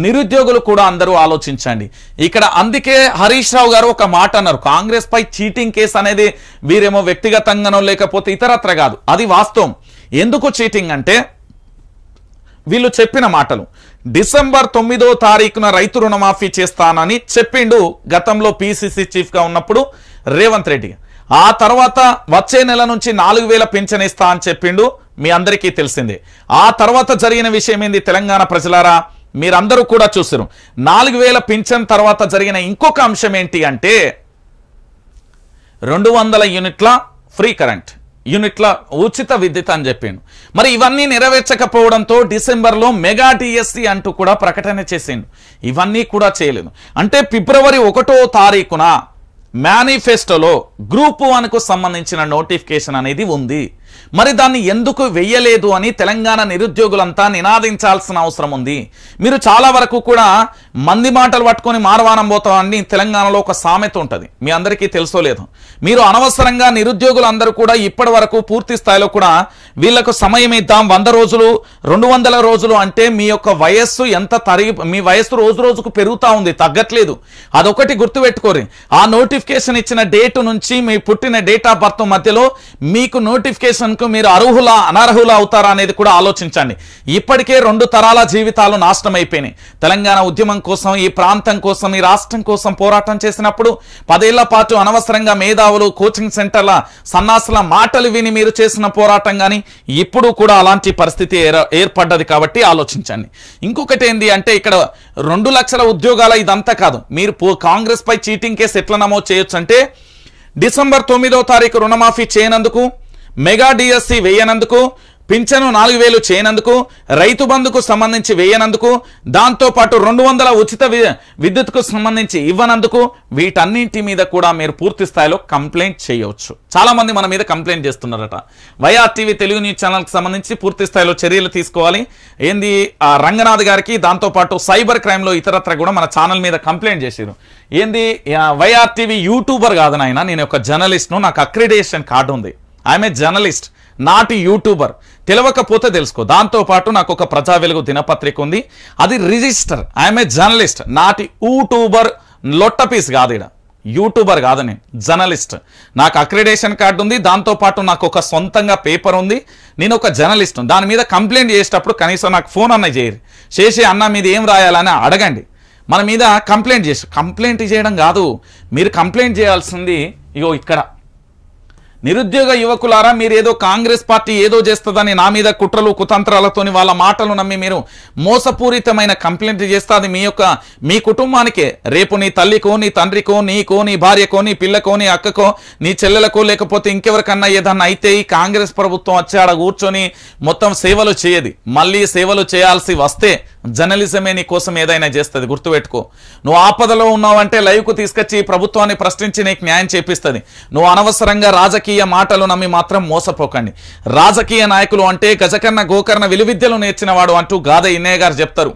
Speaker 1: నిరుద్యోగులు కూడా అందరూ ఆలోచించండి ఇక్కడ అందుకే హరీష్ రావు గారు ఒక మాట అన్నారు కాంగ్రెస్ పై చీటింగ్ కేసు అనేది వీరేమో వ్యక్తిగతంగానో లేకపోతే ఇతరత్ర కాదు అది వాస్తవం ఎందుకు చీటింగ్ అంటే వీళ్ళు చెప్పిన మాటలు డిసెంబర్ తొమ్మిదో తారీఖున రైతు రుణమాఫీ చేస్తానని చెప్పిండు గతంలో పీసీసీ చీఫ్గా ఉన్నప్పుడు రేవంత్ రెడ్డి ఆ తర్వాత వచ్చే నెల నుంచి నాలుగు వేల పింఛన్ ఇస్తా అని చెప్పిండు మీ అందరికీ తెలిసిందే ఆ తర్వాత జరిగిన విషయం ఏంది తెలంగాణ ప్రజలారా మీరందరూ కూడా చూసారు నాలుగు వేల పింఛన్ తర్వాత జరిగిన ఇంకొక అంశం ఏంటి అంటే రెండు వందల యూనిట్ల ఫ్రీ కరెంట్ యూనిట్ల ఉచిత విద్యుత్ అని చెప్పిండు మరి ఇవన్నీ నెరవేర్చకపోవడంతో డిసెంబర్లో మెగా డిఎస్సి అంటూ కూడా ప్రకటన చేసిండు ఇవన్నీ కూడా చేయలేదు అంటే ఫిబ్రవరి ఒకటో తారీఖున మేనిఫెస్టోలో గ్రూప్ వన్కు సంబంధించిన నోటిఫికేషన్ అనేది ఉంది మరి దాన్ని ఎందుకు వెయ్యలేదు అని తెలంగాణ నిరుద్యోగులంతా నినాదించాల్సిన అవసరం ఉంది మీరు చాలా వరకు కూడా మంది మాటలు పట్టుకొని మారవానం పోతామని తెలంగాణలో ఒక సామెత ఉంటుంది మీ అందరికీ తెలుసో లేదు మీరు అనవసరంగా నిరుద్యోగులందరూ కూడా ఇప్పటి వరకు పూర్తి స్థాయిలో కూడా వీళ్లకు సమయం ఇద్దాం వంద రోజులు రెండు వందల రోజులు అంటే మీ యొక్క వయస్సు ఎంత తరిగి మీ వయస్సు రోజు రోజుకు పెరుగుతూ ఉంది తగ్గట్లేదు అదొకటి గుర్తుపెట్టుకోరు ఆ నోటిఫికేషన్ ఇచ్చిన డేట్ నుంచి మీ పుట్టిన డేట్ ఆఫ్ బర్త్ మధ్యలో మీకు నోటిఫికేషన్కు మీరు అర్హుల అనర్హుల అవుతారా అనేది కూడా ఆలోచించండి ఇప్పటికే రెండు తరాల జీవితాలు నాశనం అయిపోయినాయి తెలంగాణ ఉద్యమం కోసం ఈ ప్రాంతం కోసం ఈ రాష్ట్రం కోసం పోరాటం చేసినప్పుడు పదేళ్ల పాటు అనవసరంగా మేధావులు కోచింగ్ సెంటర్ల సన్నాసుల మాటలు విని మీరు చేసిన పోరాటం కానీ ఇప్పుడు కూడా అలాంటి పరిస్థితి ఏర్పడ్డది కాబట్టి ఆలోచించండి ఇంకొకటి ఏంది అంటే ఇక్కడ రెండు లక్షల ఉద్యోగాల ఇదంతా కాదు మీరు కాంగ్రెస్ పై చీటింగ్ కేసు ఎట్లా నమోదు చేయొచ్చు అంటే డిసెంబర్ తొమ్మిదో తారీఖు రుణమాఫీ చేయనందుకు మెగా డిఎస్సి వేయనందుకు పింఛను నాలుగు వేలు చేయనందుకు రైతు బంధుకు సంబంధించి వేయనందుకు దాంతోపాటు రెండు వందల ఉచిత విద్యుత్కు సంబంధించి ఇవ్వనందుకు వీటన్నింటి మీద కూడా మీరు పూర్తి స్థాయిలో కంప్లైంట్ చేయవచ్చు చాలామంది మన మీద కంప్లైంట్ చేస్తున్నారట వైఆర్టీవీ తెలుగు న్యూస్ ఛానల్కి సంబంధించి పూర్తి స్థాయిలో చర్యలు తీసుకోవాలి ఏంది ఆ రంగనాథ్ గారికి దాంతోపాటు సైబర్ క్రైమ్లో ఇతరత్ర కూడా మన ఛానల్ మీద కంప్లైంట్ చేశారు ఏంది వైఆర్టీవీ యూట్యూబర్ కాదు నాయన నేను ఒక జర్నలిస్ట్ను నాకు అక్రిడేషన్ కార్డు ఉంది I'm a journalist not YouTuber తెలవకపోతే తెలుసుకో దాంతోపాటు నాకు ఒక ప్రజా వెలుగు దినపత్రిక ఉంది అది register I'm a journalist not YouTuber లొట్టపీస్ కాదు ఇక్కడ యూట్యూబర్ కాదు నేను జర్నలిస్ట్ నాకు అక్రిడేషన్ కార్డు ఉంది దాంతోపాటు నాకు ఒక సొంతంగా పేపర్ ఉంది నేను ఒక జర్నలిస్ట్ దాని మీద కంప్లైంట్ చేసేటప్పుడు కనీసం నాకు ఫోన్ అన్న చేయరు చేసి అన్న మీద ఏం రాయాలని అడగండి మన మీద కంప్లైంట్ చేసి కంప్లైంట్ చేయడం కాదు మీరు కంప్లైంట్ చేయాల్సింది ఇగో ఇక్కడ నిరుద్యోగ యువకులారా మీరు ఏదో కాంగ్రెస్ పార్టీ ఏదో చేస్తుందని నా మీద కుట్రలు కుతంత్రాలతోని వాళ్ళ మాటలు నమ్మి మీరు మోసపూరితమైన కంప్లైంట్ చేస్తే అది మీ యొక్క మీ కుటుంబానికే రేపు నీ తల్లికో నీ తండ్రికో నీకో నీ భార్యకో నీ పిల్లకో నీ అక్కకో నీ చెల్లెలకో లేకపోతే ఇంకెవరికన్నా ఏదన్నా అయితే ఈ కాంగ్రెస్ ప్రభుత్వం వచ్చి ఆడ కూర్చొని మొత్తం సేవలు చేయది మళ్ళీ సేవలు చేయాల్సి వస్తే జర్నలిజమే నీ కోసం ఏదైనా చేస్తుంది గుర్తుపెట్టుకో నువ్వు ఆపదలో ఉన్నావంటే లైవ్కు తీసుకొచ్చి ప్రభుత్వాన్ని ప్రశ్నించి నీకు న్యాయం చేపిస్తుంది నువ్వు అనవసరంగా రాజకీయ మాటలు నమ్మి మాత్రం మోసపోకండి రాజకీయ నాయకులు అంటే గజకర్ణ గోకర్ణ విలువిద్యలు నేర్చినవాడు అంటూ గాథ ఇన్నయ్య గారు చెప్తారు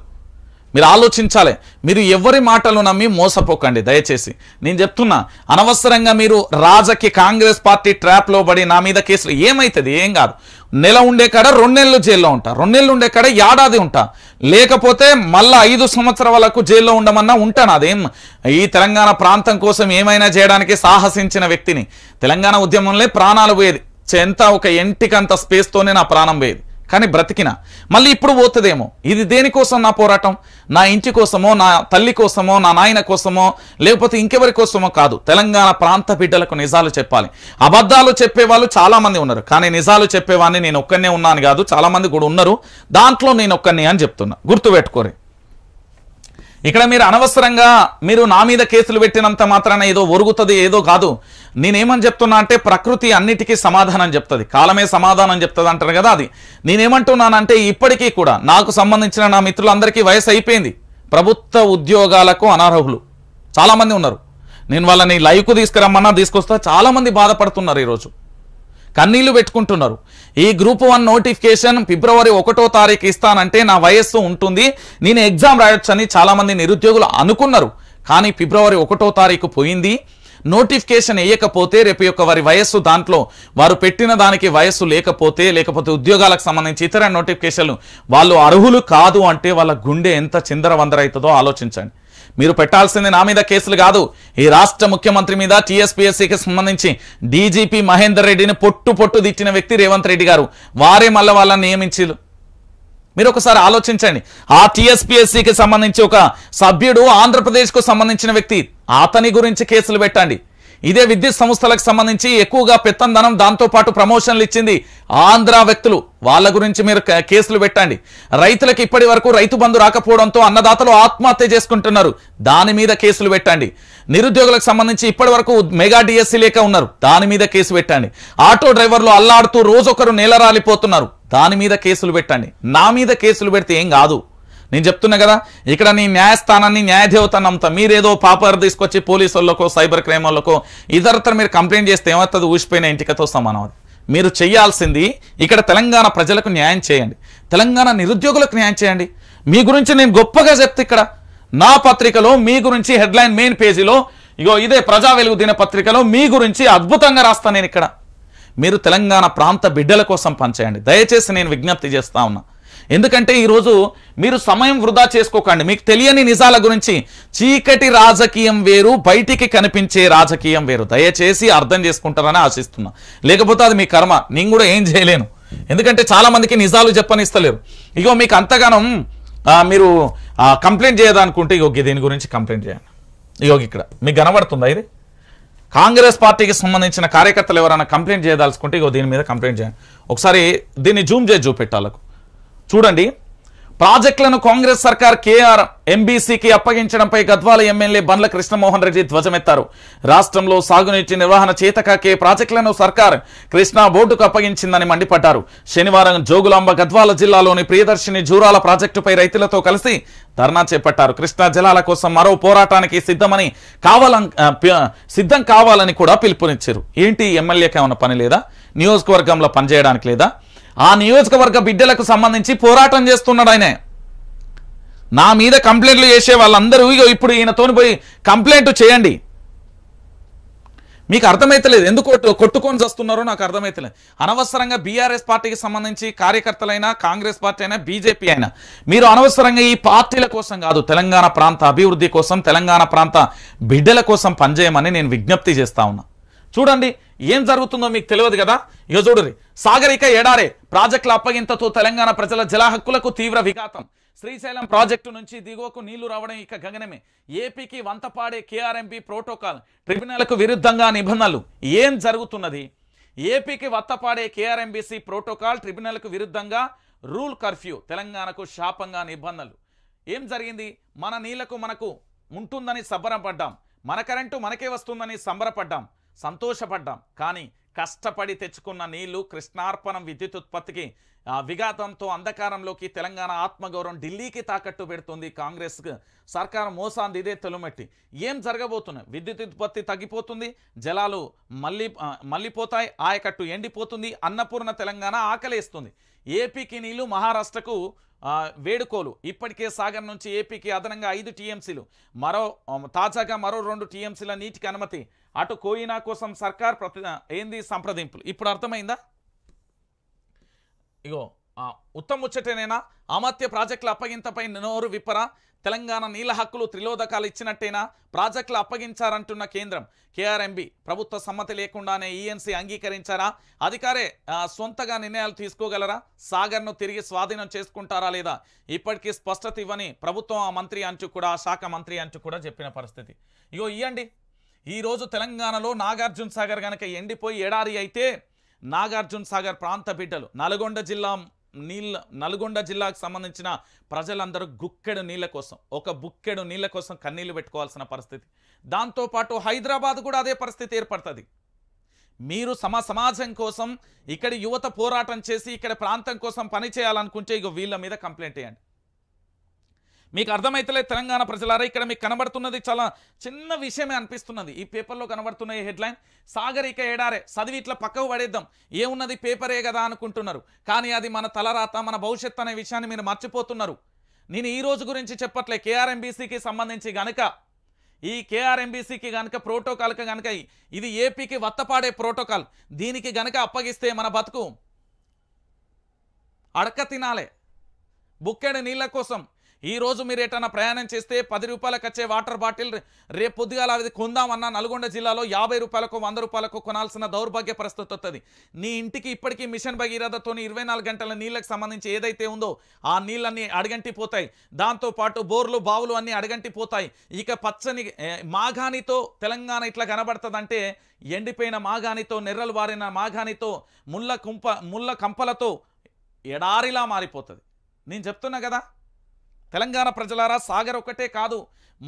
Speaker 1: మీరు ఆలోచించాలి మీరు ఎవరి మాటలు నమ్మి మోసపోకండి దయచేసి నేను చెప్తున్నా అనవసరంగా మీరు రాజకి కాంగ్రెస్ పార్టీ ట్రాప్లో పడి నా మీద కేసులు ఏమవుతుంది ఏం కాదు నెల ఉండే కాడ రెండేళ్ళు జైల్లో ఉంటా రెండేళ్ళు ఉండే కాడ ఏడాది ఉంటా లేకపోతే మళ్ళీ ఐదు సంవత్సరాలకు జైల్లో ఉండమన్నా ఉంటాను అదేం ఈ తెలంగాణ ప్రాంతం కోసం ఏమైనా చేయడానికి సాహసించిన వ్యక్తిని తెలంగాణ ఉద్యమంలో ప్రాణాలు పోయేది ఎంత ఒక ఎంటికంత స్పేస్తోనే నా ప్రాణం పోయేది కానీ బ్రతికిన మళ్ళీ ఇప్పుడు పోతుందేమో ఇది దేనికోసం నా పోరాటం నా ఇంటి కోసమో నా తల్లి కోసమో నా నాయన కోసమో లేకపోతే ఇంకెవరి కోసమో కాదు తెలంగాణ ప్రాంత బిడ్డలకు నిజాలు చెప్పాలి అబద్ధాలు చెప్పేవాళ్ళు చాలామంది ఉన్నారు కానీ నిజాలు చెప్పేవాడిని నేను ఒక్కనే ఉన్నాను కాదు చాలామంది కూడా ఉన్నారు దాంట్లో నేను ఒక్కనే అని చెప్తున్నా గుర్తుపెట్టుకోరే ఇక్కడ మీరు అనవసరంగా మీరు నా మీద కేసులు పెట్టినంత మాత్రాన ఏదో ఒరుగుతుంది ఏదో కాదు నేనేమని చెప్తున్నా అంటే ప్రకృతి అన్నిటికీ సమాధానం చెప్తుంది కాలమే సమాధానం చెప్తుంది అంటారు కదా అది నేనేమంటున్నానంటే ఇప్పటికీ కూడా నాకు సంబంధించిన నా మిత్రులందరికీ వయసు అయిపోయింది ప్రభుత్వ ఉద్యోగాలకు అనర్హులు చాలామంది ఉన్నారు నేను వాళ్ళని లైవ్కు తీసుకురమ్మన్నా తీసుకొస్తా చాలామంది బాధపడుతున్నారు ఈరోజు కన్నీళ్లు పెట్టుకుంటున్నారు ఈ గ్రూప్ వన్ నోటిఫికేషన్ ఫిబ్రవరి ఒకటో తారీఖు ఇస్తానంటే నా వయస్సు ఉంటుంది నేను ఎగ్జామ్ రాయొచ్చని చాలామంది నిరుద్యోగులు అనుకున్నారు కానీ ఫిబ్రవరి ఒకటో తారీఖు పోయింది నోటిఫికేషన్ వేయకపోతే రేపు యొక్క వారి వయస్సు దాంట్లో వారు పెట్టిన దానికి వయస్సు లేకపోతే లేకపోతే ఉద్యోగాలకు సంబంధించి ఇతర నోటిఫికేషన్లు వాళ్ళు అర్హులు కాదు అంటే వాళ్ళ గుండె ఎంత చిందరవందర అవుతుందో ఆలోచించండి మీరు పెట్టాల్సింది నా మీద కేసులు కాదు ఈ రాష్ట్ర ముఖ్యమంత్రి మీద టీఎస్పీఎస్సీకి సంబంధించి డీజీపీ మహేందర్ రెడ్డిని పొట్టు పొట్టు దిట్టిన వ్యక్తి రేవంత్ రెడ్డి గారు వారే మళ్ళీ వాళ్ళని నియమించారు మీరు ఒకసారి ఆలోచించండి ఆ టీఎస్పీఎస్సీకి సంబంధించి ఒక సభ్యుడు ఆంధ్రప్రదేశ్కు సంబంధించిన వ్యక్తి అతని గురించి కేసులు పెట్టండి ఇదే విద్యుత్ సంస్థలకు సంబంధించి ఎక్కువగా పెత్తందనం దాంతోపాటు ప్రమోషన్లు ఇచ్చింది ఆంధ్ర వ్యక్తులు వాళ్ళ గురించి మీరు కేసులు పెట్టండి రైతులకు ఇప్పటి వరకు రైతు బంధు రాకపోవడంతో అన్నదాతలు ఆత్మహత్య చేసుకుంటున్నారు దాని మీద కేసులు పెట్టండి నిరుద్యోగులకు సంబంధించి ఇప్పటి వరకు మెగా డిఎస్సీ లేక ఉన్నారు దాని మీద కేసు పెట్టండి ఆటో డ్రైవర్లు అల్లాడుతూ రోజొకరు నేలరాలిపోతున్నారు దాని మీద కేసులు పెట్టండి నా మీద కేసులు పెడితే ఏం కాదు నేను చెప్తున్నా కదా ఇక్కడ నీ న్యాయస్థానాన్ని న్యాయదేవత నమ్ముతా మీరేదో పాపర్ తీసుకొచ్చి పోలీసు వాళ్ళకో సైబర్ క్రైమ్ వాళ్ళకో ఇతరత్ర మీరు కంప్లైంట్ చేస్తే ఏమవుతుంది ఊసిపోయిన ఇంటికతో సమానం అది మీరు చేయాల్సింది ఇక్కడ తెలంగాణ ప్రజలకు న్యాయం చేయండి తెలంగాణ నిరుద్యోగులకు న్యాయం చేయండి మీ గురించి నేను గొప్పగా చెప్తే ఇక్కడ నా పత్రికలో మీ గురించి హెడ్లైన్ మెయిన్ పేజీలో ఇగో ఇదే ప్రజా వెలుగు పత్రికలో మీ గురించి అద్భుతంగా రాస్తాను నేను ఇక్కడ మీరు తెలంగాణ ప్రాంత బిడ్డల కోసం పనిచేయండి దయచేసి నేను విజ్ఞప్తి చేస్తా ఉన్నా ఎందుకంటే ఈరోజు మీరు సమయం వృధా చేసుకోకండి మీకు తెలియని నిజాల గురించి చీకటి రాజకీయం వేరు బయటికి కనిపించే రాజకీయం వేరు దయచేసి అర్థం చేసుకుంటారని ఆశిస్తున్నా లేకపోతే అది మీ కర్మ నేను కూడా ఏం చేయలేను ఎందుకంటే చాలా మందికి నిజాలు చెప్పనిస్తలేరు ఇగో మీకు అంతగానం మీరు కంప్లైంట్ చేయదనుకుంటే ఇగో దీని గురించి కంప్లైంట్ చేయండి ఇగో ఇక్కడ మీకు కనబడుతుందా ఇది కాంగ్రెస్ పార్టీకి సంబంధించిన కార్యకర్తలు ఎవరైనా కంప్లైంట్ చేయదలుచుకుంటే ఇగో దీని మీద కంప్లైంట్ చేయండి ఒకసారి దీన్ని జూమ్ చేసి చూపెట్టాలకు చూడండి ప్రాజెక్టులను కాంగ్రెస్ సర్కార్ కేఆర్ ఎంబీసీకి అప్పగించడంపై గద్వాల ఎమ్మెల్యే బండ్ల కృష్ణమోహన్ రెడ్డి ధ్వజమెత్తారు రాష్ట్రంలో సాగునీటి నిర్వహణ చేతకాకే ప్రాజెక్టులను సర్కార్ కృష్ణా బోర్డుకు అప్పగించిందని మండిపడ్డారు శనివారం జోగులాంబ గద్వాల జిల్లాలోని ప్రియదర్శిని జూరాల ప్రాజెక్టుపై రైతులతో కలిసి ధర్నా చేపట్టారు కృష్ణా జలాల కోసం మరో పోరాటానికి సిద్ధమని కావాల సిద్ధం కావాలని కూడా పిలుపునిచ్చారు ఏంటి ఎమ్మెల్యేకి పని లేదా నియోజకవర్గంలో పనిచేయడానికి లేదా ఆ నియోజకవర్గ బిడ్డలకు సంబంధించి పోరాటం చేస్తున్నాడు ఆయన నా మీద కంప్లైంట్లు చేసే వాళ్ళందరూ ఇప్పుడు ఈయనతోని పోయి కంప్లైంట్ చేయండి మీకు అర్థమైతలేదు ఎందుకు కొట్టుకొని వస్తున్నారో నాకు అర్థమైతలేదు అనవసరంగా బీఆర్ఎస్ పార్టీకి సంబంధించి కార్యకర్తలైనా కాంగ్రెస్ పార్టీ అయినా బీజేపీ అయినా మీరు అనవసరంగా ఈ పార్టీల కోసం కాదు తెలంగాణ ప్రాంత అభివృద్ధి కోసం తెలంగాణ ప్రాంత బిడ్డల కోసం పనిచేయమని నేను విజ్ఞప్తి చేస్తా ఉన్నా చూడండి ఏం జరుగుతుందో మీకు తెలియదు కదా యజుడురి సాగరిక ఎడారే ప్రాజెక్టుల అప్పగింతతో తెలంగాణ ప్రజల జల హక్కులకు తీవ్ర విఘాతం శ్రీశైలం ప్రాజెక్టు నుంచి దిగువకు నీళ్లు రావడం ఇక గగనమే ఏపీకి వంతపాడే కేఆర్ఎంపీ ప్రోటోకాల్ ట్రిబ్యునల్కు విరుద్ధంగా నిబంధనలు ఏం జరుగుతున్నది ఏపీకి వత్తపాడే కేఆర్ఎంబీసీ ప్రోటోకాల్ ట్రిబ్యునల్కు విరుద్ధంగా రూల్ కర్ఫ్యూ తెలంగాణకు శాపంగా నిబంధనలు ఏం జరిగింది మన నీళ్లకు మనకు ఉంటుందని సంబరపడ్డాం మన కరెంటు మనకే వస్తుందని సంబరపడ్డాం సంతోషపడ్డాం కానీ కష్టపడి తెచ్చుకున్న నీళ్లు కృష్ణార్పణం విద్యుత్ ఉత్పత్తికి విఘాతంతో అంధకారంలోకి తెలంగాణ ఆత్మగౌరవం ఢిల్లీకి తాకట్టు పెడుతుంది కాంగ్రెస్ సర్కారు మోసాంది ఇదే తెలుమట్టి ఏం జరగబోతున్నాయి విద్యుత్ ఉత్పత్తి తగ్గిపోతుంది జలాలు మళ్ళీ మళ్ళీపోతాయి ఆయకట్టు ఎండిపోతుంది అన్నపూర్ణ తెలంగాణ ఆకలేస్తుంది ఏపీకి నీళ్లు మహారాష్ట్రకు వేడుకోలు ఇప్పటికే సాగర్ నుంచి ఏపీకి అదనంగా ఐదు టీఎంసీలు మరో తాజాగా మరో రెండు టీఎంసీల నీటికి అనుమతి అటు కోయినా కోసం సర్కార్ ప్రతి ఏంది సంప్రదింపులు ఇప్పుడు అర్థమైందా ఇగో ఉత్తమ ముచ్చటేనైనా అమత్య ప్రాజెక్టుల అప్పగింతపై నోరు విప్పరా తెలంగాణ నీళ్ల హక్కులు త్రిలోదకాలు ఇచ్చినట్టేనా ప్రాజెక్టులు అప్పగించారంటున్న కేంద్రం కేఆర్ఎంబి ప్రభుత్వ సమ్మతి లేకుండానే ఈఎన్సీ అంగీకరించారా అధికారే సొంతగా నిర్ణయాలు తీసుకోగలరా సాగర్ను తిరిగి స్వాధీనం చేసుకుంటారా లేదా ఇప్పటికీ స్పష్టత ఇవ్వని ప్రభుత్వం మంత్రి అంటూ కూడా శాఖ మంత్రి అంటూ కూడా చెప్పిన పరిస్థితి ఇగో ఇవ్వండి ఈరోజు తెలంగాణలో నాగార్జున సాగర్ కనుక ఎండిపోయి ఎడారి అయితే నాగార్జున సాగర్ ప్రాంత బిడ్డలు నల్గొండ జిల్లా నీళ్ళ నల్గొండ జిల్లాకు సంబంధించిన ప్రజలందరూ గుక్కెడు నీళ్ళ కోసం ఒక బుక్కెడు నీళ్ళ కోసం కన్నీళ్లు పెట్టుకోవాల్సిన పరిస్థితి దాంతోపాటు హైదరాబాద్ కూడా అదే పరిస్థితి ఏర్పడుతుంది మీరు సమ సమాజం కోసం ఇక్కడ యువత పోరాటం చేసి ఇక్కడ ప్రాంతం కోసం పనిచేయాలనుకుంటే ఇక వీళ్ళ మీద కంప్లైంట్ చేయండి మీకు అర్థమైతలే తెలంగాణ ప్రజలారా ఇక్కడ మీకు కనబడుతున్నది చాలా చిన్న విషయమే అనిపిస్తున్నది ఈ పేపర్లో కనబడుతున్న ఈ హెడ్లైన్ సాగరిక ఏడారే చదివి ఇట్లా పక్కకు పడేద్దాం ఏమున్నది పేపరే కదా అనుకుంటున్నారు కానీ అది మన తలరాత మన భవిష్యత్ అనే విషయాన్ని మీరు మర్చిపోతున్నారు నేను ఈ రోజు గురించి చెప్పట్లే కేఆర్ఎంబీసీకి సంబంధించి గనక ఈ కేఆర్ఎంబీసీకి గనక ప్రోటోకాల్కి గనక ఇది ఏపీకి వత్తపాడే ప్రోటోకాల్ దీనికి గనక అప్పగిస్తే మన బతుకు అడక తినాలే బుక్కెడ నీళ్ళ కోసం ఈరోజు మీరు ఎటన్నా ప్రయాణం చేస్తే పది రూపాయలకు వచ్చే వాటర్ బాటిల్ రేపు పొద్దుగాల అది కొందామన్నా నల్గొండ జిల్లాలో యాభై రూపాయలకు వంద రూపాయలకు కొనాల్సిన దౌర్భాగ్య పరిస్థితి వస్తుంది నీ ఇంటికి ఇప్పటికీ మిషన్ భగీరథతో ఇరవై గంటల నీళ్ళకి సంబంధించి ఏదైతే ఉందో ఆ నీళ్ళన్నీ అడగంటిపోతాయి దాంతోపాటు బోర్లు బావులు అన్నీ అడగంటిపోతాయి ఇక పచ్చని మాఘానితో తెలంగాణ ఇట్లా కనబడుతుందంటే ఎండిపోయిన మాఘానితో నెర్రలు వారిన మాఘానితో ముళ్ళ కుంప ముళ్ళ కంపలతో ఎడారిలా మారిపోతుంది నేను చెప్తున్నా కదా తెలంగాణ ప్రజలారా సాగర్ ఒకటే కాదు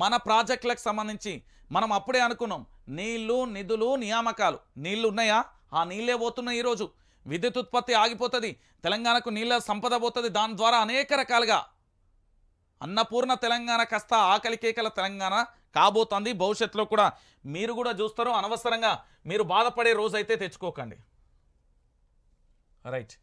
Speaker 1: మన ప్రాజెక్టులకు సంబంధించి మనం అప్పుడే అనుకున్నాం నీళ్లు నిధులు నియామకాలు నీళ్లు ఉన్నాయా ఆ నీళ్లే పోతున్నాయి ఈరోజు విద్యుత్ ఉత్పత్తి ఆగిపోతుంది తెలంగాణకు నీళ్ళ సంపద పోతుంది దాని ద్వారా అనేక రకాలుగా అన్నపూర్ణ తెలంగాణ కాస్త ఆకలి కేకల తెలంగాణ కాబోతుంది భవిష్యత్తులో కూడా మీరు కూడా చూస్తారు అనవసరంగా మీరు బాధపడే రోజు అయితే తెచ్చుకోకండి రైట్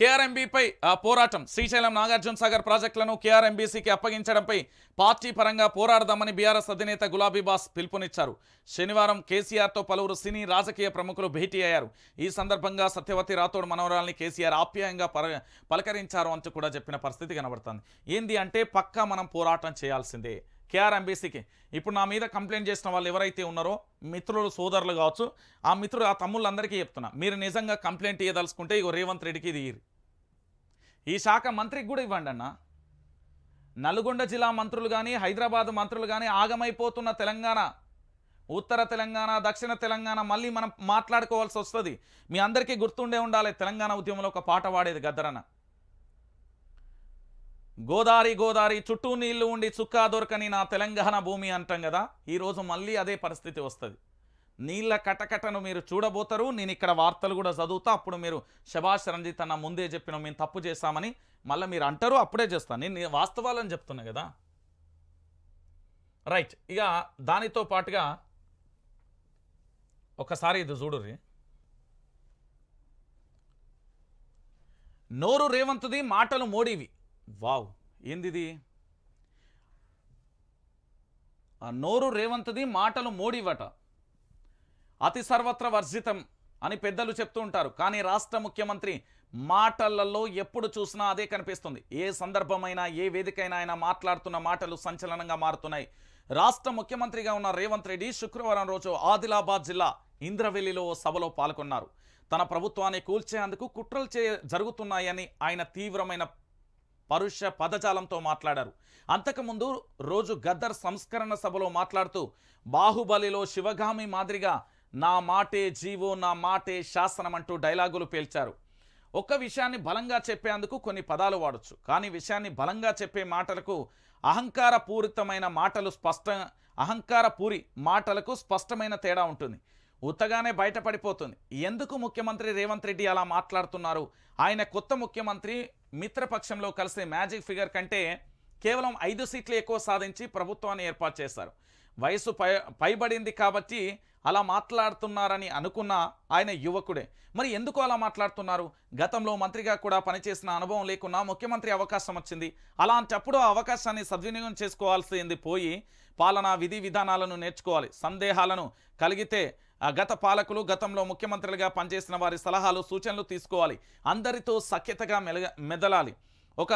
Speaker 1: కేఆర్ఎంబీపై పోరాటం శ్రీశైలం నాగార్జున సాగర్ ప్రాజెక్టులను కేఆర్ఎంబీసీకి అప్పగించడంపై పార్టీ పరంగా పోరాడదామని బీఆర్ఎస్ అధినేత గులాబీబాస్ పిలుపునిచ్చారు శనివారం కేసీఆర్తో పలువురు సినీ రాజకీయ ప్రముఖులు భేటీ అయ్యారు ఈ సందర్భంగా సత్యవతి రాథోడ్ మనవరాల్ని కేసీఆర్ ఆప్యాయంగా పలకరించారు అంటూ కూడా చెప్పిన పరిస్థితి కనబడుతుంది ఏంది అంటే పక్కా మనం పోరాటం చేయాల్సిందే కేఆర్ఎంబీసీకి ఇప్పుడు నా మీద కంప్లైంట్ చేసిన వాళ్ళు ఎవరైతే ఉన్నారో మిత్రులు సోదరులు కావచ్చు ఆ మిత్రులు ఆ తమ్ముళ్ళందరికీ చెప్తున్నా మీరు నిజంగా కంప్లైంట్ ఇవ్వదలుచుకుంటే ఇగో రేవంత్ రెడ్డికి ఇది ఈ శాఖ మంత్రికి కూడా ఇవ్వండి అన్న నల్గొండ జిల్లా మంత్రులు కానీ హైదరాబాద్ మంత్రులు కానీ ఆగమైపోతున్న తెలంగాణ ఉత్తర తెలంగాణ దక్షిణ తెలంగాణ మళ్ళీ మనం మాట్లాడుకోవాల్సి వస్తుంది మీ అందరికీ గుర్తుండే ఉండాలి తెలంగాణ ఉద్యమంలో ఒక పాట వాడేది గద్దరన్న గోదారి గోదారి చుట్టూ నీళ్లు ఉండి చుక్కా దొరకని నా తెలంగాణ భూమి అంటాం కదా ఈరోజు మళ్ళీ అదే పరిస్థితి వస్తుంది నీళ్ళ కటకటను మీరు చూడబోతారు నేను ఇక్కడ వార్తలు కూడా చదువుతా అప్పుడు మీరు శభాష్ రంజిత్ అన్న ముందే చెప్పిన మేము తప్పు చేస్తామని మళ్ళీ మీరు అంటారు అప్పుడే చేస్తాను నేను వాస్తవాలని చెప్తున్నా కదా రైట్ ఇక దానితో పాటుగా ఒకసారి ఇది చూడుర్రీ నోరు రేవంత్ది మాటలు మోడీవి వావ్ ఏందిది నోరు రేవంత్ది మాటలు మోడీవట అతి సర్వత్ర వర్జితం అని పెద్దలు చెప్తూ ఉంటారు కానీ రాష్ట్ర ముఖ్యమంత్రి మాటలలో ఎప్పుడు చూసినా అదే కనిపిస్తుంది ఏ సందర్భమైనా ఏ వేదికైనా ఆయన మాట్లాడుతున్న మాటలు సంచలనంగా మారుతున్నాయి రాష్ట్ర ముఖ్యమంత్రిగా ఉన్న రేవంత్ రెడ్డి శుక్రవారం రోజు ఆదిలాబాద్ జిల్లా ఇంద్రవెల్లిలో సభలో పాల్గొన్నారు తన ప్రభుత్వాన్ని కూల్చేందుకు కుట్రలు చే జరుగుతున్నాయని ఆయన తీవ్రమైన పరుష పదజాలంతో మాట్లాడారు అంతకుముందు రోజు గద్దర్ సంస్కరణ సభలో మాట్లాడుతూ బాహుబలిలో శివగామి మాదిరిగా నా మాటే జీవో నా మాటే శాసనం అంటూ డైలాగులు పేల్చారు ఒక్క విషయాన్ని బలంగా చెప్పేందుకు కొన్ని పదాలు వాడచ్చు కానీ విషయాన్ని బలంగా చెప్పే మాటలకు అహంకారపూరితమైన మాటలు స్పష్ట అహంకారపూరి మాటలకు స్పష్టమైన తేడా ఉంటుంది ఉత్తగానే బయటపడిపోతుంది ఎందుకు ముఖ్యమంత్రి రేవంత్ రెడ్డి అలా మాట్లాడుతున్నారు ఆయన కొత్త ముఖ్యమంత్రి మిత్రపక్షంలో కలిసే మ్యాజిక్ ఫిగర్ కంటే కేవలం ఐదు సీట్లు ఎక్కువ సాధించి ప్రభుత్వాన్ని ఏర్పాటు చేశారు వయసు పై పైబడింది కాబట్టి అలా మాట్లాడుతున్నారని అనుకున్న ఆయన యువకుడే మరి ఎందుకు అలా మాట్లాడుతున్నారు గతంలో మంత్రిగా కూడా పనిచేసిన అనుభవం లేకున్నా ముఖ్యమంత్రి అవకాశం వచ్చింది అలాంటప్పుడు ఆ అవకాశాన్ని సద్వినియోగం చేసుకోవాల్సింది పోయి పాలనా విధి విధానాలను నేర్చుకోవాలి సందేహాలను కలిగితే గత పాలకులు గతంలో ముఖ్యమంత్రులుగా పనిచేసిన వారి సలహాలు సూచనలు తీసుకోవాలి అందరితో సఖ్యతగా మెలగ మెదలాలి ఒక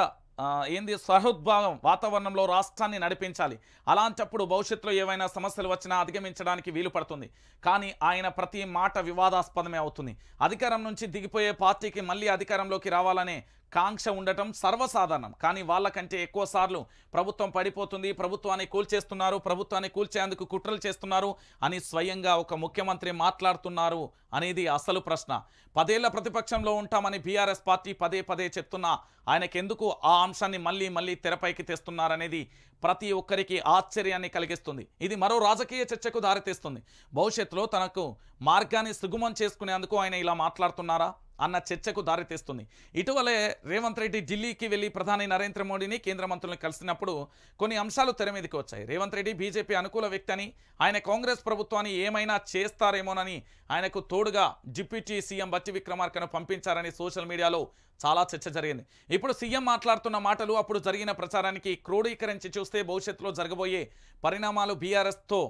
Speaker 1: ఏంది సహోద్భావం వాతావరణంలో రాష్ట్రాన్ని నడిపించాలి అలాంటప్పుడు భవిష్యత్తులో ఏవైనా సమస్యలు వచ్చినా అధిగమించడానికి వీలు పడుతుంది కానీ ఆయన ప్రతి మాట వివాదాస్పదమే అవుతుంది అధికారం నుంచి దిగిపోయే పార్టీకి మళ్ళీ అధికారంలోకి రావాలనే కాంక్ష ఉండటం సర్వసాధారణం కానీ వాళ్ళకంటే ఎక్కువ సార్లు ప్రభుత్వం పడిపోతుంది ప్రభుత్వాన్ని కూల్చేస్తున్నారు ప్రభుత్వాన్ని కూల్చేందుకు కుట్రలు చేస్తున్నారు అని స్వయంగా ఒక ముఖ్యమంత్రి మాట్లాడుతున్నారు అనేది అసలు ప్రశ్న పదేళ్ల ప్రతిపక్షంలో ఉంటామని బీఆర్ఎస్ పార్టీ పదే పదే చెప్తున్నా ఆయనకెందుకు ఆ అంశాన్ని మళ్ళీ మళ్ళీ తెరపైకి తెస్తున్నారనేది ప్రతి ఒక్కరికి ఆశ్చర్యాన్ని కలిగిస్తుంది ఇది మరో రాజకీయ చర్చకు దారితీస్తుంది భవిష్యత్తులో తనకు మార్గాన్ని సుగుమం చేసుకునేందుకు ఆయన ఇలా మాట్లాడుతున్నారా అన్న చర్చకు దారితీస్తుంది ఇటీవలే రేవంత్ రెడ్డి ఢిల్లీకి వెళ్లి ప్రధాని నరేంద్ర మోడీని కేంద్ర మంత్రులను కలిసినప్పుడు కొన్ని అంశాలు తెర మీదకి వచ్చాయి రేవంత్ రెడ్డి బీజేపీ అనుకూల వ్యక్తి అని ఆయన కాంగ్రెస్ ప్రభుత్వాన్ని ఏమైనా చేస్తారేమోనని ఆయనకు తోడుగా డిప్యూటీ సీఎం బట్టి విక్రమార్కను పంపించారని సోషల్ మీడియాలో చాలా చర్చ జరిగింది ఇప్పుడు సీఎం మాట్లాడుతున్న మాటలు అప్పుడు జరిగిన ప్రచారానికి క్రోడీకరించి చూస్తే భవిష్యత్తులో జరగబోయే పరిణామాలు బీఆర్ఎస్తో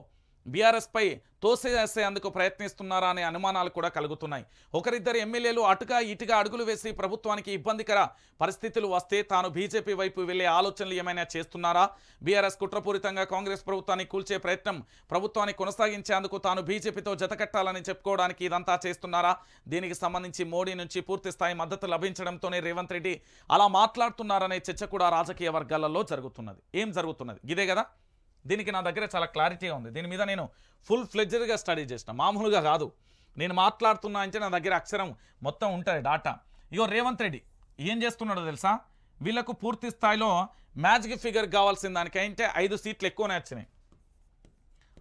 Speaker 1: బీఆర్ఎస్పై తోసేసేందుకు ప్రయత్నిస్తున్నారా అనే అనుమానాలు కూడా కలుగుతున్నాయి ఒకరిద్దరు ఎమ్మెల్యేలు అటుగా ఇటుగా అడుగులు వేసి ప్రభుత్వానికి ఇబ్బందికర పరిస్థితులు వస్తే తాను బీజేపీ వైపు వెళ్లే ఆలోచనలు ఏమైనా చేస్తున్నారా బీఆర్ఎస్ కుట్రపూరితంగా కాంగ్రెస్ ప్రభుత్వాన్ని కూల్చే ప్రయత్నం ప్రభుత్వాన్ని కొనసాగించేందుకు తాను బీజేపీతో జతకట్టాలని చెప్పుకోవడానికి ఇదంతా చేస్తున్నారా దీనికి సంబంధించి మోడీ నుంచి పూర్తిస్థాయి మద్దతు లభించడంతోనే రేవంత్ రెడ్డి అలా మాట్లాడుతున్నారనే చర్చ కూడా రాజకీయ వర్గాలలో జరుగుతున్నది ఏం జరుగుతున్నది ఇదే కదా దీనికి నా దగ్గర చాలా క్లారిటీ ఉంది దీని మీద నేను ఫుల్ ఫ్లెడ్జర్గా స్టడీ చేసిన మామూలుగా కాదు నేను మాట్లాడుతున్నా అంటే నా దగ్గర అక్షరం మొత్తం ఉంటుంది డాటా ఇగో రేవంత్ రెడ్డి ఏం చేస్తున్నాడో తెలుసా వీళ్లకు పూర్తి స్థాయిలో మ్యాజిక్ ఫిగర్ కావాల్సిన దానికంటే ఐదు సీట్లు ఎక్కువనే వచ్చినాయి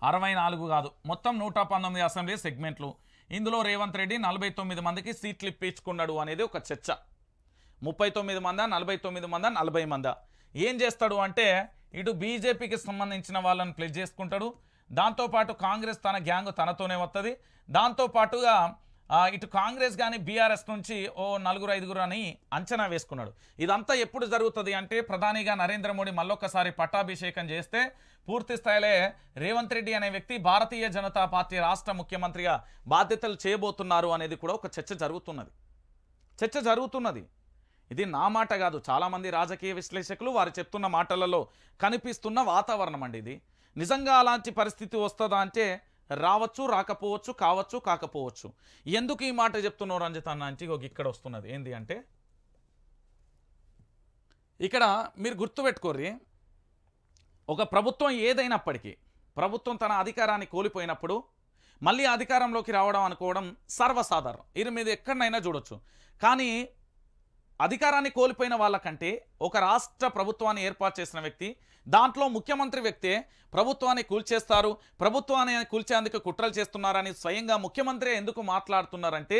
Speaker 1: అరవై నాలుగు కాదు మొత్తం నూట పంతొమ్మిది అసెంబ్లీ సెగ్మెంట్లు ఇందులో రేవంత్ రెడ్డి నలభై తొమ్మిది మందికి సీట్లు ఇప్పించుకున్నాడు అనేది ఒక చర్చ ముప్పై తొమ్మిది మందా నలభై తొమ్మిది మందా నలభై మందా ఏం చేస్తాడు అంటే ఇటు బీజేపీకి సంబంధించిన వాళ్ళని ప్లెజ్ చేసుకుంటాడు దాంతోపాటు కాంగ్రెస్ తన గ్యాంగ్ తనతోనే వస్తుంది దాంతోపాటుగా ఇటు కాంగ్రెస్ కానీ బీఆర్ఎస్ నుంచి ఓ నలుగురు ఐదుగురు అని అంచనా వేసుకున్నాడు ఇదంతా ఎప్పుడు జరుగుతుంది అంటే ప్రధానిగా నరేంద్ర మోడీ మళ్ళొక్కసారి పట్టాభిషేకం చేస్తే పూర్తి స్థాయిలో రేవంత్ రెడ్డి అనే వ్యక్తి భారతీయ జనతా పార్టీ రాష్ట్ర ముఖ్యమంత్రిగా బాధ్యతలు చేయబోతున్నారు అనేది కూడా ఒక చర్చ జరుగుతున్నది చర్చ జరుగుతున్నది ఇది నా మాట కాదు చాలామంది రాజకీయ విశ్లేషకులు వారు చెప్తున్న మాటలలో కనిపిస్తున్న వాతావరణం అండి ఇది నిజంగా అలాంటి పరిస్థితి వస్తుందా అంటే రావచ్చు రాకపోవచ్చు కావచ్చు కాకపోవచ్చు ఎందుకు ఈ మాట చెప్తున్నావు రంజిత్ అన్న అంటే ఇక్కడ వస్తున్నది ఏంది అంటే ఇక్కడ మీరు గుర్తుపెట్టుకోర్రి ఒక ప్రభుత్వం ఏదైనప్పటికీ ప్రభుత్వం తన అధికారాన్ని కోల్పోయినప్పుడు మళ్ళీ అధికారంలోకి రావడం అనుకోవడం సర్వసాధారణం ఇది మీద ఎక్కడనైనా చూడొచ్చు కానీ అధికారాన్ని కోల్పోయిన వాళ్ళకంటే ఒక రాష్ట్ర ప్రభుత్వాన్ని ఏర్పాటు చేసిన వ్యక్తి దాంట్లో ముఖ్యమంత్రి వ్యక్తే ప్రభుత్వాన్ని కూల్చేస్తారు ప్రభుత్వాన్ని కూల్చేందుకు కుట్రలు చేస్తున్నారని స్వయంగా ముఖ్యమంత్రి ఎందుకు మాట్లాడుతున్నారంటే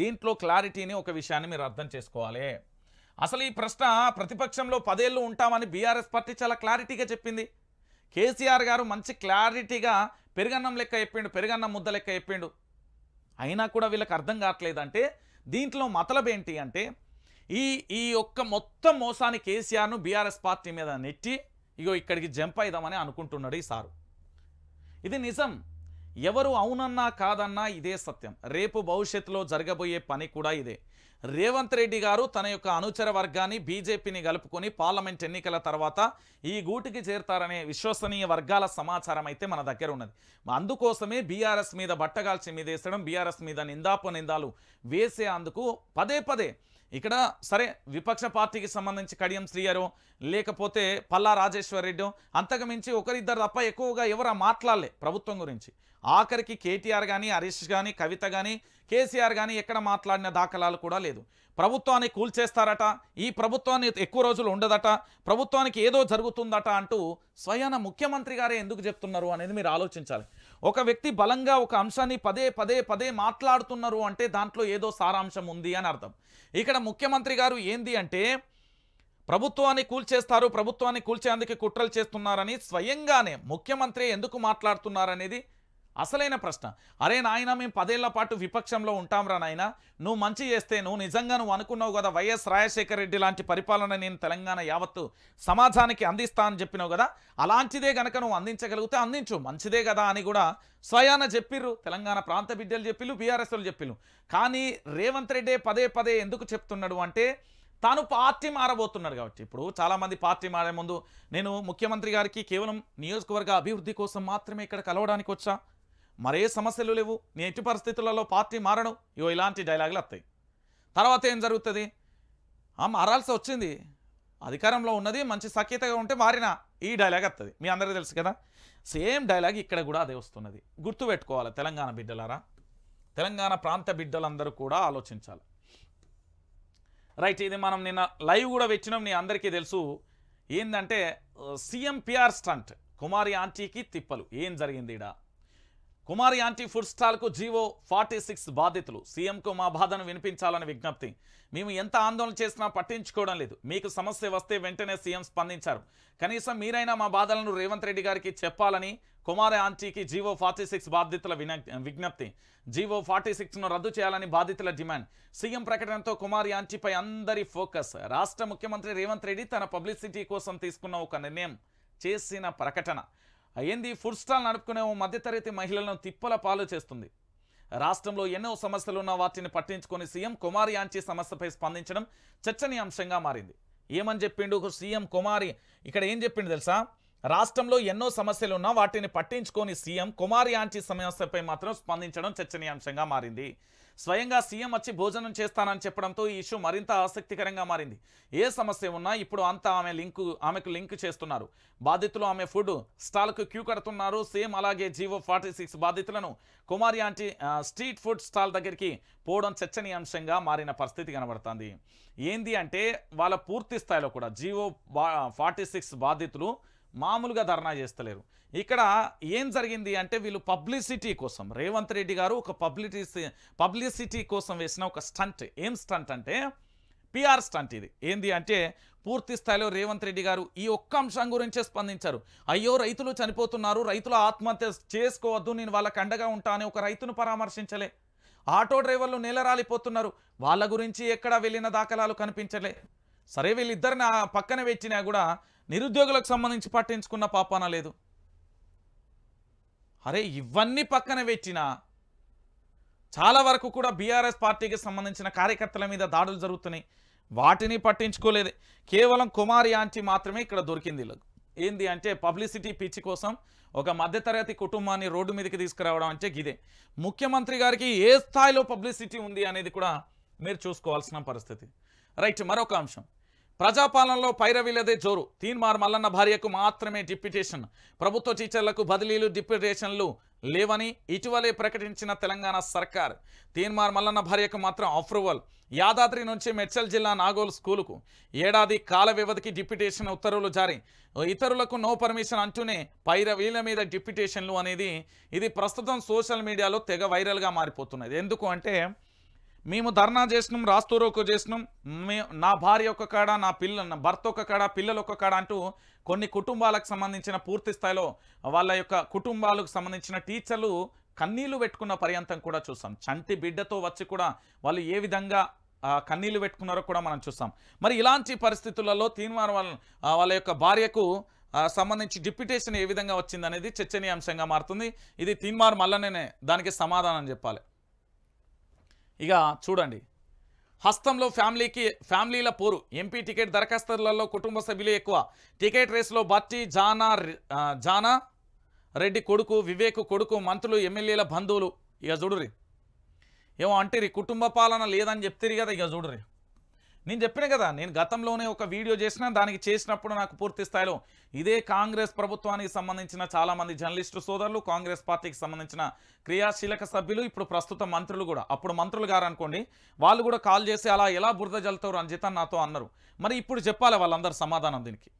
Speaker 1: దీంట్లో క్లారిటీని ఒక విషయాన్ని మీరు అర్థం చేసుకోవాలి అసలు ఈ ప్రశ్న ప్రతిపక్షంలో పదేళ్ళు ఉంటామని బీఆర్ఎస్ పార్టీ చాలా క్లారిటీగా చెప్పింది కేసీఆర్ గారు మంచి క్లారిటీగా పెరుగన్నం లెక్క చెప్పిండు పెరుగన్నం ముద్ద లెక్క చెప్పిండు అయినా కూడా వీళ్ళకి అర్థం కావట్లేదంటే దీంట్లో మతలబేంటి అంటే ఈ ఈ యొక్క మొత్తం మోసాన్ని కేసీఆర్ను బీఆర్ఎస్ పార్టీ మీద నెట్టి ఇగో ఇక్కడికి జంప్ అయిదామని అనుకుంటున్నాడు ఈ సారు ఇది నిజం ఎవరు అవునన్నా కాదన్నా ఇదే సత్యం రేపు భవిష్యత్తులో జరగబోయే పని కూడా ఇదే రేవంత్ రెడ్డి గారు తన యొక్క అనుచర వర్గాన్ని బీజేపీని కలుపుకొని పార్లమెంట్ ఎన్నికల తర్వాత ఈ గూటికి చేరతారనే విశ్వసనీయ వర్గాల సమాచారం అయితే మన దగ్గర ఉన్నది అందుకోసమే బీఆర్ఎస్ మీద బట్టగాల్చి మీద వేసడం బీఆర్ఎస్ మీద నిందాపు నిందాలు వేసే అందుకు పదే పదే ఇక్కడ సరే విపక్ష పార్టీకి సంబంధించి కడియం శ్రీయరో లేకపోతే పల్లా రాజేశ్వరరెడ్డి అంతకు మించి ఒకరిద్దరు తప్ప ఎక్కువగా ఎవరు మాట్లాడలే ప్రభుత్వం గురించి ఆఖరికి కేటీఆర్ కానీ హరీష్ కానీ కవిత కానీ కేసీఆర్ కానీ ఎక్కడ మాట్లాడిన దాఖలాలు కూడా లేదు ప్రభుత్వాన్ని కూల్చేస్తారట ఈ ప్రభుత్వాన్ని ఎక్కువ రోజులు ఉండదట ప్రభుత్వానికి ఏదో జరుగుతుందట అంటూ స్వయాన ముఖ్యమంత్రి గారే ఎందుకు చెప్తున్నారు అనేది మీరు ఆలోచించాలి ఒక వ్యక్తి బలంగా ఒక అంశాన్ని పదే పదే పదే మాట్లాడుతున్నారు అంటే దాంట్లో ఏదో సారాంశం ఉంది అని అర్థం ఇక్కడ ముఖ్యమంత్రి గారు ఏంది అంటే ప్రభుత్వాన్ని కూల్చేస్తారు ప్రభుత్వాన్ని కూల్చేందుకు కుట్రలు చేస్తున్నారని స్వయంగానే ముఖ్యమంత్రి ఎందుకు మాట్లాడుతున్నారనేది అసలైన ప్రశ్న అరే నాయన మేము పదేళ్ల పాటు విపక్షంలో ఉంటాంరా నాయన నువ్వు మంచి చేస్తే నువ్వు నిజంగా నువ్వు అనుకున్నావు కదా వైఎస్ రాజశేఖర రెడ్డి లాంటి పరిపాలన నేను తెలంగాణ యావత్తు సమాజానికి అందిస్తా అని చెప్పినావు కదా అలాంటిదే గనక నువ్వు అందించగలిగితే అందించు మంచిదే కదా అని కూడా స్వయాన చెప్పిర్రు తెలంగాణ ప్రాంత బిడ్డలు చెప్పిలు బీఆర్ఎస్లు చెప్పిలు కానీ రేవంత్ రెడ్డి పదే పదే ఎందుకు చెప్తున్నాడు అంటే తాను పార్టీ మారబోతున్నాడు కాబట్టి ఇప్పుడు చాలామంది పార్టీ మారే ముందు నేను ముఖ్యమంత్రి గారికి కేవలం నియోజకవర్గ అభివృద్ధి కోసం మాత్రమే ఇక్కడ కలవడానికి వచ్చా మరే సమస్యలు లేవు నీ ఎట్టి పరిస్థితులలో పార్టీ మారను ఇవో ఇలాంటి డైలాగులు వస్తాయి తర్వాత ఏం జరుగుతుంది ఆ మారాల్సి వచ్చింది అధికారంలో ఉన్నది మంచి సఖ్యతగా ఉంటే మారిన ఈ డైలాగ్ వస్తుంది మీ అందరికీ తెలుసు కదా సేమ్ డైలాగ్ ఇక్కడ కూడా అదే వస్తున్నది గుర్తుపెట్టుకోవాలి తెలంగాణ బిడ్డలారా తెలంగాణ ప్రాంత బిడ్డలందరూ కూడా ఆలోచించాలి రైట్ ఇది మనం నిన్న లైవ్ కూడా వచ్చినాం నీ అందరికీ తెలుసు ఏంటంటే సీఎం పిఆర్ స్టంట్ కుమారి ఆంటీకి తిప్పలు ఏం జరిగింది ఇడా కుమారి యాంటీ ఫుడ్ స్టాల్కు జీవో ఫార్టీ సిక్స్ బాధితులు సీఎంకు మా బాధను వినిపించాలని విజ్ఞప్తి మేము ఎంత ఆందోళన చేసినా పట్టించుకోవడం లేదు మీకు సమస్య వస్తే వెంటనే సీఎం స్పందించారు కనీసం మీరైనా మా బాధలను రేవంత్ రెడ్డి గారికి చెప్పాలని కుమారి ఆంటీకి జీవో ఫార్టీ సిక్స్ బాధితుల విజ్ఞప్తి జీవో ఫార్టీ సిక్స్ను రద్దు చేయాలని బాధితుల డిమాండ్ సీఎం ప్రకటనతో కుమారి ఆంటీపై అందరి ఫోకస్ రాష్ట్ర ముఖ్యమంత్రి రేవంత్ రెడ్డి తన పబ్లిసిటీ కోసం తీసుకున్న ఒక నిర్ణయం చేసిన ప్రకటన అయ్యింది ఫుడ్ స్టాల్ నడుపుకునే ఓ మధ్యతరగతి మహిళలను తిప్పల పాలు చేస్తుంది రాష్ట్రంలో ఎన్నో సమస్యలు ఉన్నా వాటిని పట్టించుకొని సీఎం కుమారి యాంచి సమస్యపై స్పందించడం చర్చనీయాంశంగా మారింది ఏమని చెప్పిండు సీఎం కుమారి ఇక్కడ ఏం చెప్పిండు తెలుసా రాష్ట్రంలో ఎన్నో సమస్యలు ఉన్నా వాటిని పట్టించుకొని సీఎం కుమారి యాంచి సమస్యపై మాత్రం స్పందించడం చర్చనీయాంశంగా మారింది స్వయంగా సీఎం వచ్చి భోజనం చేస్తానని చెప్పడంతో ఈ ఇష్యూ మరింత ఆసక్తికరంగా మారింది ఏ సమస్య ఉన్నా ఇప్పుడు అంతా ఆమె లింకు ఆమెకు లింక్ చేస్తున్నారు బాధితులు ఆమె ఫుడ్ స్టాల్కు క్యూ కడుతున్నారు సేమ్ అలాగే జీవో ఫార్టీ బాధితులను Kumari aunty street food stall దగ్గరికి పోవడం చర్చనీయాంశంగా మారిన పరిస్థితి కనబడుతుంది ఏంది అంటే వాళ్ళ పూర్తి స్థాయిలో కూడా జీవో ఫార్టీ బాధితులు మామూలుగా ధర్నా చేస్తలేరు ఇక్కడ ఏం జరిగింది అంటే వీళ్ళు పబ్లిసిటీ కోసం రేవంత్ రెడ్డి గారు ఒక పబ్లిటీ పబ్లిసిటీ కోసం వేసిన ఒక స్టంట్ ఏం స్టంట్ అంటే పిఆర్ స్టంట్ ఇది ఏంది అంటే పూర్తి స్థాయిలో రేవంత్ రెడ్డి గారు ఈ ఒక్క అంశం గురించే స్పందించారు అయ్యో రైతులు చనిపోతున్నారు రైతుల ఆత్మహత్య చేసుకోవద్దు నేను వాళ్ళకి అండగా ఉంటానే ఒక రైతును పరామర్శించలే ఆటో డ్రైవర్లు నేలరాలిపోతున్నారు వాళ్ళ గురించి ఎక్కడా వెళ్ళిన దాఖలాలు కనిపించలే సరే వీళ్ళిద్దరిని పక్కన పెట్టినా కూడా నిరుద్యోగులకు సంబంధించి పట్టించుకున్న పాపాన లేదు అరే ఇవన్నీ పక్కన పెట్టినా చాలా వరకు కూడా బీఆర్ఎస్ పార్టీకి సంబంధించిన కార్యకర్తల మీద దాడులు జరుగుతున్నాయి వాటిని పట్టించుకోలేదు కేవలం కుమారి ఆంటీ మాత్రమే ఇక్కడ దొరికింది ఏంది అంటే పబ్లిసిటీ పిచ్చి కోసం ఒక మధ్యతరగతి కుటుంబాన్ని రోడ్డు మీదకి తీసుకురావడం అంటే గిదే ముఖ్యమంత్రి గారికి ఏ స్థాయిలో పబ్లిసిటీ ఉంది అనేది కూడా మీరు చూసుకోవాల్సిన పరిస్థితి రైట్ మరొక అంశం ప్రజాపాలనలో పైరవీలదే జోరు తీన్మార్ మల్లన్న భార్యకు మాత్రమే డిప్యుటేషన్ ప్రభుత్వ టీచర్లకు బదిలీలు డిప్యుటేషన్లు లేవని ఇటీవలే ప్రకటించిన తెలంగాణ సర్కార్ తీన్మార్ మల్లన్న భార్యకు మాత్రం అప్రూవల్ యాదాద్రి నుంచి మెడ్చల్ జిల్లా నాగోల్ స్కూలుకు ఏడాది కాల వ్యవధికి డిప్యుటేషన్ ఉత్తర్వులు జారీ ఇతరులకు నో పర్మిషన్ అంటూనే పైర వీళ్ళ మీద డిప్యుటేషన్లు అనేది ఇది ప్రస్తుతం సోషల్ మీడియాలో తెగ వైరల్గా మారిపోతున్నది ఎందుకు అంటే మేము ధర్నా చేసినాం రాస్తూరోకు చేసినాం మే నా భార్య ఒక కాడ నా పిల్ల నా భర్త ఒక కాడ పిల్లలు ఒక కాడ అంటూ కొన్ని కుటుంబాలకు సంబంధించిన పూర్తి స్థాయిలో వాళ్ళ యొక్క కుటుంబాలకు సంబంధించిన టీచర్లు కన్నీళ్లు పెట్టుకున్న పర్యంతం కూడా చూసాం చంటి బిడ్డతో వచ్చి కూడా వాళ్ళు ఏ విధంగా కన్నీళ్లు పెట్టుకున్నారో కూడా మనం చూస్తాం మరి ఇలాంటి పరిస్థితులలో తీన్మార్ వాళ్ళ వాళ్ళ యొక్క భార్యకు సంబంధించి డిప్యుటేషన్ ఏ విధంగా వచ్చిందనేది చర్చనీయాంశంగా మారుతుంది ఇది తీన్మార్ మళ్ళనే దానికి సమాధానం చెప్పాలి ఇక చూడండి హస్తంలో ఫ్యామిలీకి ఫ్యామిలీల పోరు ఎంపీ టికెట్ దరఖాస్తులలో కుటుంబ సభ్యులు ఎక్కువ టికెట్ రేసులో బట్టి జానా జానా రెడ్డి కొడుకు వివేక్ కొడుకు మంత్రులు ఎమ్మెల్యేల బంధువులు ఇక చూడుర్రి ఏమో అంటే కుటుంబ పాలన లేదని చెప్తే కదా ఇక చూడుర్రి నేను చెప్పిన కదా నేను గతంలోనే ఒక వీడియో చేసిన దానికి చేసినప్పుడు నాకు పూర్తి స్థాయిలో ఇదే కాంగ్రెస్ ప్రభుత్వానికి సంబంధించిన చాలామంది జర్నలిస్టు సోదరులు కాంగ్రెస్ పార్టీకి సంబంధించిన క్రియాశీలక సభ్యులు ఇప్పుడు ప్రస్తుత మంత్రులు కూడా అప్పుడు మంత్రులు గారు అనుకోండి వాళ్ళు కూడా కాల్ చేసి అలా ఎలా బురద అని రంజిత నాతో అన్నారు మరి ఇప్పుడు చెప్పాలి వాళ్ళందరూ సమాధానం దీనికి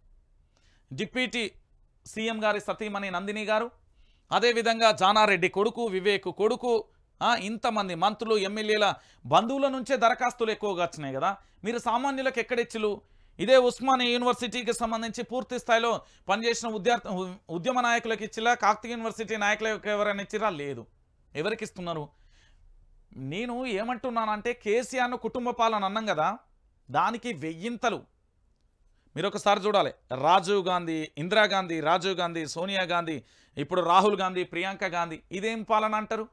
Speaker 1: డిప్యూటీ సీఎం గారి సతీమణి నందిని గారు అదేవిధంగా జానారెడ్డి కొడుకు వివేక్ కొడుకు ఇంతమంది మంత్రులు ఎమ్మెల్యేల బంధువుల నుంచే దరఖాస్తులు ఎక్కువగా వచ్చినాయి కదా మీరు సామాన్యులకు ఎక్కడిచ్చులు ఇదే ఉస్మానియా యూనివర్సిటీకి సంబంధించి పూర్తి స్థాయిలో పనిచేసిన విద్యార్థి ఉద్యమ నాయకులకు ఇచ్చిరా కాకతీయ యూనివర్సిటీ నాయకులకు ఎవరైనా ఇచ్చిరా లేదు ఎవరికి ఇస్తున్నారు నేను ఏమంటున్నానంటే కేసీఆర్ను కుటుంబ పాలన అన్నాం కదా దానికి వెయ్యింతలు మీరు ఒకసారి చూడాలి రాజీవ్ గాంధీ ఇందిరాగాంధీ రాజీవ్ గాంధీ సోనియా గాంధీ ఇప్పుడు రాహుల్ గాంధీ ప్రియాంక గాంధీ ఇదేం పాలన అంటారు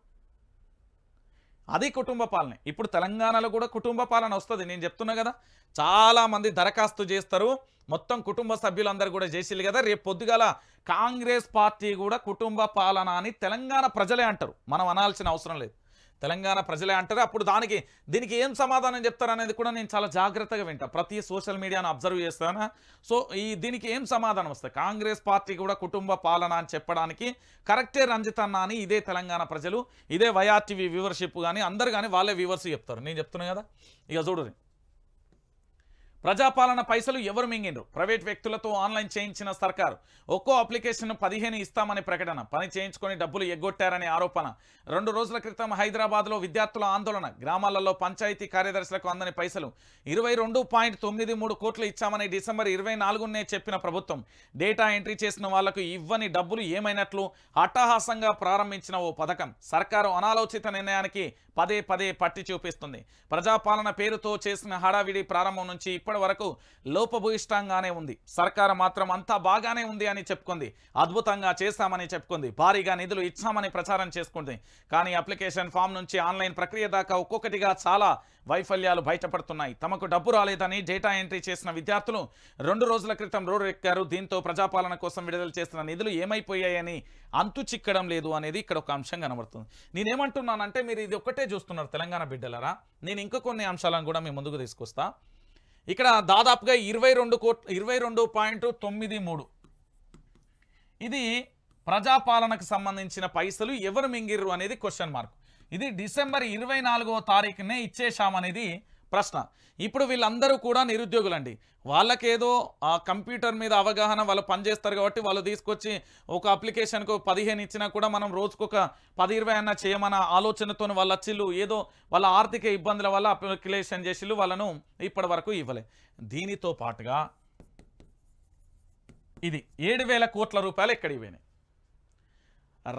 Speaker 1: అది కుటుంబ పాలన ఇప్పుడు తెలంగాణలో కూడా కుటుంబ పాలన వస్తుంది నేను చెప్తున్నా కదా చాలామంది దరఖాస్తు చేస్తారు మొత్తం కుటుంబ సభ్యులందరూ కూడా చేసేది కదా రేపు పొద్దుగాల కాంగ్రెస్ పార్టీ కూడా కుటుంబ పాలన అని తెలంగాణ ప్రజలే అంటారు మనం అనాల్సిన అవసరం లేదు తెలంగాణ ప్రజలే అంటారు అప్పుడు దానికి దీనికి ఏం సమాధానం చెప్తారనేది కూడా నేను చాలా జాగ్రత్తగా వింటాను ప్రతి సోషల్ మీడియాను అబ్జర్వ్ చేస్తాను సో ఈ దీనికి ఏం సమాధానం వస్తాయి కాంగ్రెస్ పార్టీ కూడా కుటుంబ పాలన అని చెప్పడానికి కరెక్టే రంజిత్ అన్న అని ఇదే తెలంగాణ ప్రజలు ఇదే వైఆర్టీవీ వ్యూవర్షిప్ కానీ అందరు కానీ వాళ్ళే వ్యూవర్స్ చెప్తారు నేను చెప్తున్నాను కదా ఇక చూడరు ప్రజాపాలన పైసలు ఎవరు మింగిండ్రు ప్రైవేట్ వ్యక్తులతో ఆన్లైన్ చేయించిన సర్కారు ఒక్కో అప్లికేషన్ పదిహేను ఇస్తామని ప్రకటన పని చేయించుకొని డబ్బులు ఎగ్గొట్టారనే ఆరోపణ రెండు రోజుల క్రితం హైదరాబాద్లో విద్యార్థుల ఆందోళన గ్రామాలలో పంచాయతీ కార్యదర్శులకు అందని పైసలు ఇరవై కోట్లు ఇచ్చామని డిసెంబర్ ఇరవై నాలుగునే చెప్పిన ప్రభుత్వం డేటా ఎంట్రీ చేసిన వాళ్లకు ఇవ్వని డబ్బులు ఏమైనట్లు అట్టహాసంగా ప్రారంభించిన ఓ పథకం సర్కారు అనాలోచిత నిర్ణయానికి పదే పదే పట్టి చూపిస్తుంది ప్రజాపాలన పేరుతో చేసిన హడావిడి ప్రారంభం నుంచి ఇప్పటి వరకు లోపభూయిష్టంగానే ఉంది సర్కారు మాత్రం అంతా బాగానే ఉంది అని చెప్పుకుంది అద్భుతంగా చేస్తామని చెప్పుకుంది భారీగా నిధులు ఇచ్చామని ప్రచారం చేసుకుంది కానీ అప్లికేషన్ ఫామ్ నుంచి ఆన్లైన్ ప్రక్రియ దాకా ఒక్కొక్కటిగా చాలా వైఫల్యాలు బయటపడుతున్నాయి తమకు డబ్బు రాలేదని డేటా ఎంట్రీ చేసిన విద్యార్థులు రెండు రోజుల క్రితం రోడ్డు ఎక్కారు దీంతో ప్రజాపాలన కోసం విడుదల చేసిన నిధులు ఏమైపోయాయని అంతు చిక్కడం లేదు అనేది ఇక్కడ ఒక అంశం కనబడుతుంది నేనేమంటున్నానంటే మీరు ఇది ఒక్కటే చూస్తున్నారు తెలంగాణ బిడ్డలరా నేను ఇంకా కొన్ని అంశాలను కూడా మీ ముందుకు తీసుకొస్తాను ఇక్కడ దాదాపుగా ఇరవై రెండు కోట్ ఇరవై రెండు పాయింట్ తొమ్మిది మూడు ఇది ప్రజాపాలనకు సంబంధించిన పైసలు ఎవరు మింగిర్రు అనేది క్వశ్చన్ మార్క్ ఇది డిసెంబర్ ఇరవై నాలుగో తారీఖునే ఇచ్చేశామనేది ప్రశ్న ఇప్పుడు వీళ్ళందరూ కూడా నిరుద్యోగులండి వాళ్ళకేదో ఆ కంప్యూటర్ మీద అవగాహన వాళ్ళు పనిచేస్తారు కాబట్టి వాళ్ళు తీసుకొచ్చి ఒక అప్లికేషన్కు పదిహేను ఇచ్చినా కూడా మనం రోజుకొక పది ఇరవై అన్న చేయమన్న ఆలోచనతో వాళ్ళ చిల్లు ఏదో వాళ్ళ ఆర్థిక ఇబ్బందుల వల్ల అప్లికేషన్ చేసిళ్ళు వాళ్ళను ఇప్పటి వరకు ఇవ్వలే దీనితో పాటుగా ఇది ఏడు కోట్ల రూపాయలు ఇక్కడ పోయినాయి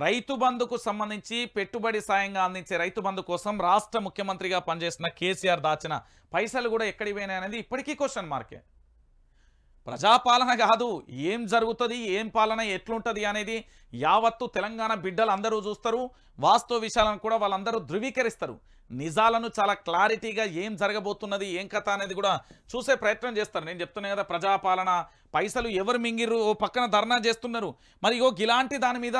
Speaker 1: రైతు బంధుకు సంబంధించి పెట్టుబడి సాయంగా అందించే రైతు బంధు కోసం రాష్ట్ర ముఖ్యమంత్రిగా పనిచేసిన కేసీఆర్ దాచిన పైసలు కూడా ఎక్కడి అనేది ఇప్పటికీ క్వశ్చన్ మార్కే ప్రజాపాలన కాదు ఏం జరుగుతుంది ఏం పాలన ఎట్లుంటుంది అనేది యావత్తు తెలంగాణ బిడ్డలు అందరూ చూస్తారు వాస్తవ విషయాలను కూడా వాళ్ళందరూ ధృవీకరిస్తారు నిజాలను చాలా క్లారిటీగా ఏం జరగబోతున్నది ఏం కథ అనేది కూడా చూసే ప్రయత్నం చేస్తారు నేను చెప్తున్నాను కదా ప్రజాపాలన పైసలు ఎవరు మింగిరు ఓ పక్కన ధర్నా చేస్తున్నారు మరి ఓ ఇలాంటి దాని మీద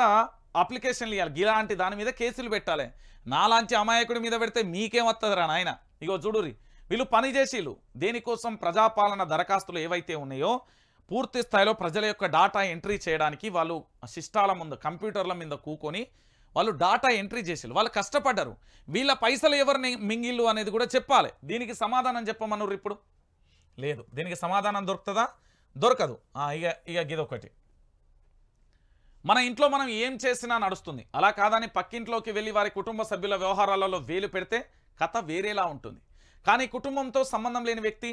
Speaker 1: అప్లికేషన్లు ఇవ్వాలి ఇలాంటి దాని మీద కేసులు పెట్టాలి నాలాంటి అమాయకుడి మీద పెడితే మీకేం వస్తుందిరా నాయన ఇగో చూడురి వీళ్ళు పనిచేసేలు దేనికోసం ప్రజాపాలన దరఖాస్తులు ఏవైతే ఉన్నాయో పూర్తి స్థాయిలో ప్రజల యొక్క డాటా ఎంట్రీ చేయడానికి వాళ్ళు సిస్టాల ముందు కంప్యూటర్ల మీద కూకొని వాళ్ళు డాటా ఎంట్రీ చేసేలు వాళ్ళు కష్టపడ్డారు వీళ్ళ పైసలు ఎవరిని మింగిళ్ళు అనేది కూడా చెప్పాలి దీనికి సమాధానం చెప్పమన్నారు ఇప్పుడు లేదు దీనికి సమాధానం దొరుకుతుందా దొరకదు ఇక ఇక గిదొకటి మన ఇంట్లో మనం ఏం చేసినా నడుస్తుంది అలా కాదని పక్కింట్లోకి వెళ్ళి వారి కుటుంబ సభ్యుల వ్యవహారాలలో వేలు పెడితే కథ వేరేలా ఉంటుంది కానీ కుటుంబంతో సంబంధం లేని వ్యక్తి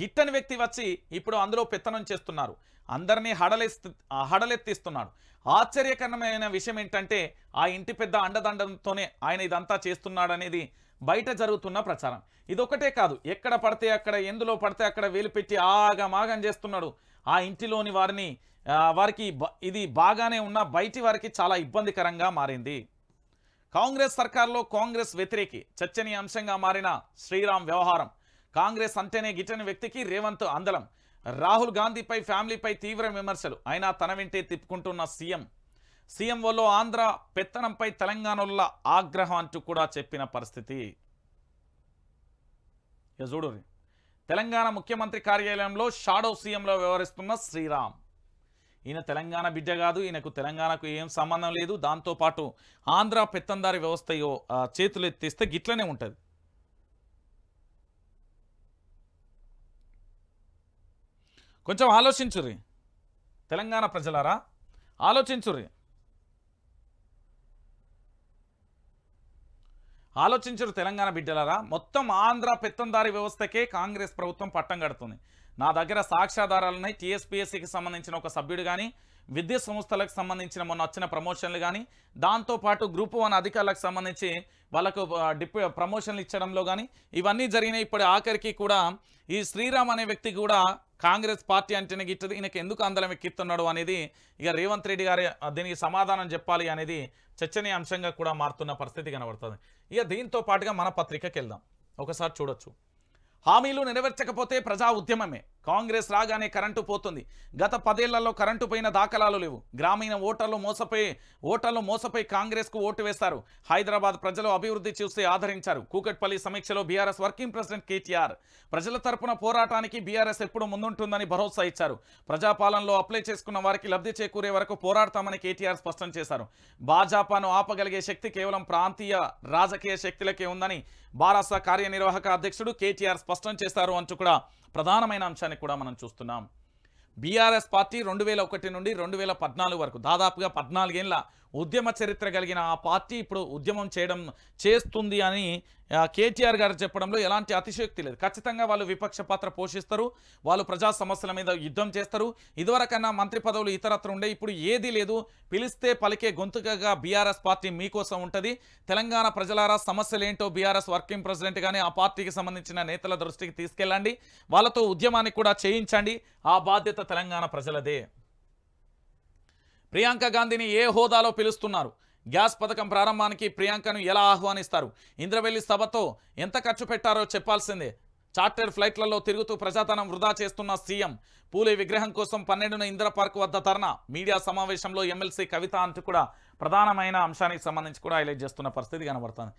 Speaker 1: గిట్టని వ్యక్తి వచ్చి ఇప్పుడు అందులో పెత్తనం చేస్తున్నారు అందరినీ హడలెస్తు హడలెత్తిస్తున్నాడు ఆశ్చర్యకరమైన విషయం ఏంటంటే ఆ ఇంటి పెద్ద అండదండంతోనే ఆయన ఇదంతా చేస్తున్నాడనేది బయట జరుగుతున్న ప్రచారం ఇదొకటే కాదు ఎక్కడ పడితే అక్కడ ఎందులో పడితే అక్కడ వేలు పెట్టి ఆగమాగం చేస్తున్నాడు ఆ ఇంటిలోని వారిని వారికి ఇది బాగానే ఉన్న బయటి వారికి చాలా ఇబ్బందికరంగా మారింది కాంగ్రెస్ సర్కార్లో కాంగ్రెస్ వ్యతిరేకి చర్చనీయాంశంగా మారిన శ్రీరామ్ వ్యవహారం కాంగ్రెస్ అంటేనే గిట్టని వ్యక్తికి రేవంత్ అందలం రాహుల్ గాంధీపై ఫ్యామిలీపై తీవ్ర విమర్శలు అయినా తన వింటే తిప్పుకుంటున్న సీఎం సీఎంఓలో ఆంధ్ర పెత్తనంపై తెలంగాణలో ఆగ్రహం అంటూ కూడా చెప్పిన పరిస్థితి ఇక తెలంగాణ ముఖ్యమంత్రి కార్యాలయంలో షాడో సీఎంలో వ్యవహరిస్తున్న శ్రీరామ్ ఈయన తెలంగాణ బిడ్డ కాదు ఈయనకు తెలంగాణకు ఏం సంబంధం లేదు దాంతోపాటు ఆంధ్ర పెత్తందారి వ్యవస్థ చేతులు ఎత్తిస్తే గిట్లనే ఉంటుంది కొంచెం ఆలోచించుర్రి తెలంగాణ ప్రజలారా ఆలోచించుర్రి ఆలోచించరు తెలంగాణ బిడ్డలరా మొత్తం ఆంధ్ర పెత్తందారి వ్యవస్థకే కాంగ్రెస్ ప్రభుత్వం పట్టం కడుతుంది నా దగ్గర సాక్ష్యాధారాలున్నాయి టీఎస్పీఎస్సికి సంబంధించిన ఒక సభ్యుడు కానీ విద్యా సంస్థలకు సంబంధించిన మొన్న వచ్చిన ప్రమోషన్లు కానీ దాంతోపాటు గ్రూప్ వన్ అధికారులకు సంబంధించి వాళ్ళకు డిప్యూ ప్రమోషన్లు ఇచ్చడంలో కానీ ఇవన్నీ జరిగినాయి ఇప్పుడు ఆఖరికి కూడా ఈ శ్రీరామ్ అనే వ్యక్తి కూడా కాంగ్రెస్ పార్టీ అంటేనే గిట్టదు ఈయనకి ఎందుకు ఆందోళన ఎక్కిస్తున్నాడు అనేది ఇక రేవంత్ రెడ్డి గారి దీనికి సమాధానం చెప్పాలి అనేది చర్చనీయ అంశంగా కూడా మారుతున్న పరిస్థితి కనబడుతుంది ఇక దీంతో పాటుగా మన పత్రికకి వెళ్దాం ఒకసారి చూడొచ్చు హామీలు నెరవేర్చకపోతే ప్రజా ఉద్యమమే కాంగ్రెస్ రాగానే కరెంటు పోతుంది గత పదేళ్లలో కరెంటు పోయిన దాఖలాలు లేవు గ్రామీణ ఓటర్లు మోసపోయి ఓటర్లు మోసపోయి కాంగ్రెస్కు ఓటు వేస్తారు హైదరాబాద్ ప్రజలు అభివృద్ధి చూస్తే ఆదరించారు కూకట్పల్లి సమీక్షలో బీఆర్ఎస్ వర్కింగ్ ప్రెసిడెంట్ కేటీఆర్ ప్రజల తరపున పోరాటానికి బీఆర్ఎస్ ఎప్పుడు ముందుంటుందని భరోసా ఇచ్చారు ప్రజాపాలనలో అప్లై చేసుకున్న వారికి లబ్ధి చేకూరే వరకు పోరాడతామని కేటీఆర్ స్పష్టం చేశారు భాజపాను ఆపగలిగే శక్తి కేవలం ప్రాంతీయ రాజకీయ శక్తులకే ఉందని బారాస కార్యనిర్వాహక అధ్యక్షుడు కేటీఆర్ స్పష్టం చేశారు అంటూ కూడా ప్రధానమైన అంశాన్ని కూడా మనం చూస్తున్నాం బీఆర్ఎస్ పార్టీ రెండు వేల ఒకటి నుండి రెండు వేల పద్నాలుగు వరకు దాదాపుగా పద్నాలుగేళ్ళ ఉద్యమ చరిత్ర కలిగిన ఆ పార్టీ ఇప్పుడు ఉద్యమం చేయడం చేస్తుంది అని కేటీఆర్ గారు చెప్పడంలో ఎలాంటి అతిశయోక్తి లేదు ఖచ్చితంగా వాళ్ళు విపక్ష పాత్ర పోషిస్తారు వాళ్ళు ప్రజా సమస్యల మీద యుద్ధం చేస్తారు ఇదివరకన్నా మంత్రి పదవులు ఇతరత్ర ఉండే ఇప్పుడు ఏదీ లేదు పిలిస్తే పలికే గొంతుకగా బీఆర్ఎస్ పార్టీ మీకోసం ఉంటుంది తెలంగాణ ప్రజలారా సమస్యలేంటో బీఆర్ఎస్ వర్కింగ్ ప్రెసిడెంట్ కానీ ఆ పార్టీకి సంబంధించిన నేతల దృష్టికి తీసుకెళ్ళండి వాళ్ళతో ఉద్యమానికి కూడా చేయించండి ఆ బాధ్యత తెలంగాణ ప్రజలదే ప్రియాంక గాంధీని ఏ హోదాలో పిలుస్తున్నారు గ్యాస్ పథకం ప్రారంభానికి ప్రియాంకను ఎలా ఆహ్వానిస్తారు ఇంద్రవెల్లి సభతో ఎంత ఖర్చు పెట్టారో చెప్పాల్సిందే చార్టర్డ్ ఫ్లైట్లలో తిరుగుతూ ప్రజాతనం వృధా చేస్తున్న సీఎం పూలే విగ్రహం కోసం పన్నెండున ఇందిరా పార్క్ వద్ద ధర్నా మీడియా సమావేశంలో ఎమ్మెల్సీ కవిత అంటూ కూడా ప్రధానమైన అంశానికి సంబంధించి కూడా హైలైట్ చేస్తున్న పరిస్థితి కనబడుతుంది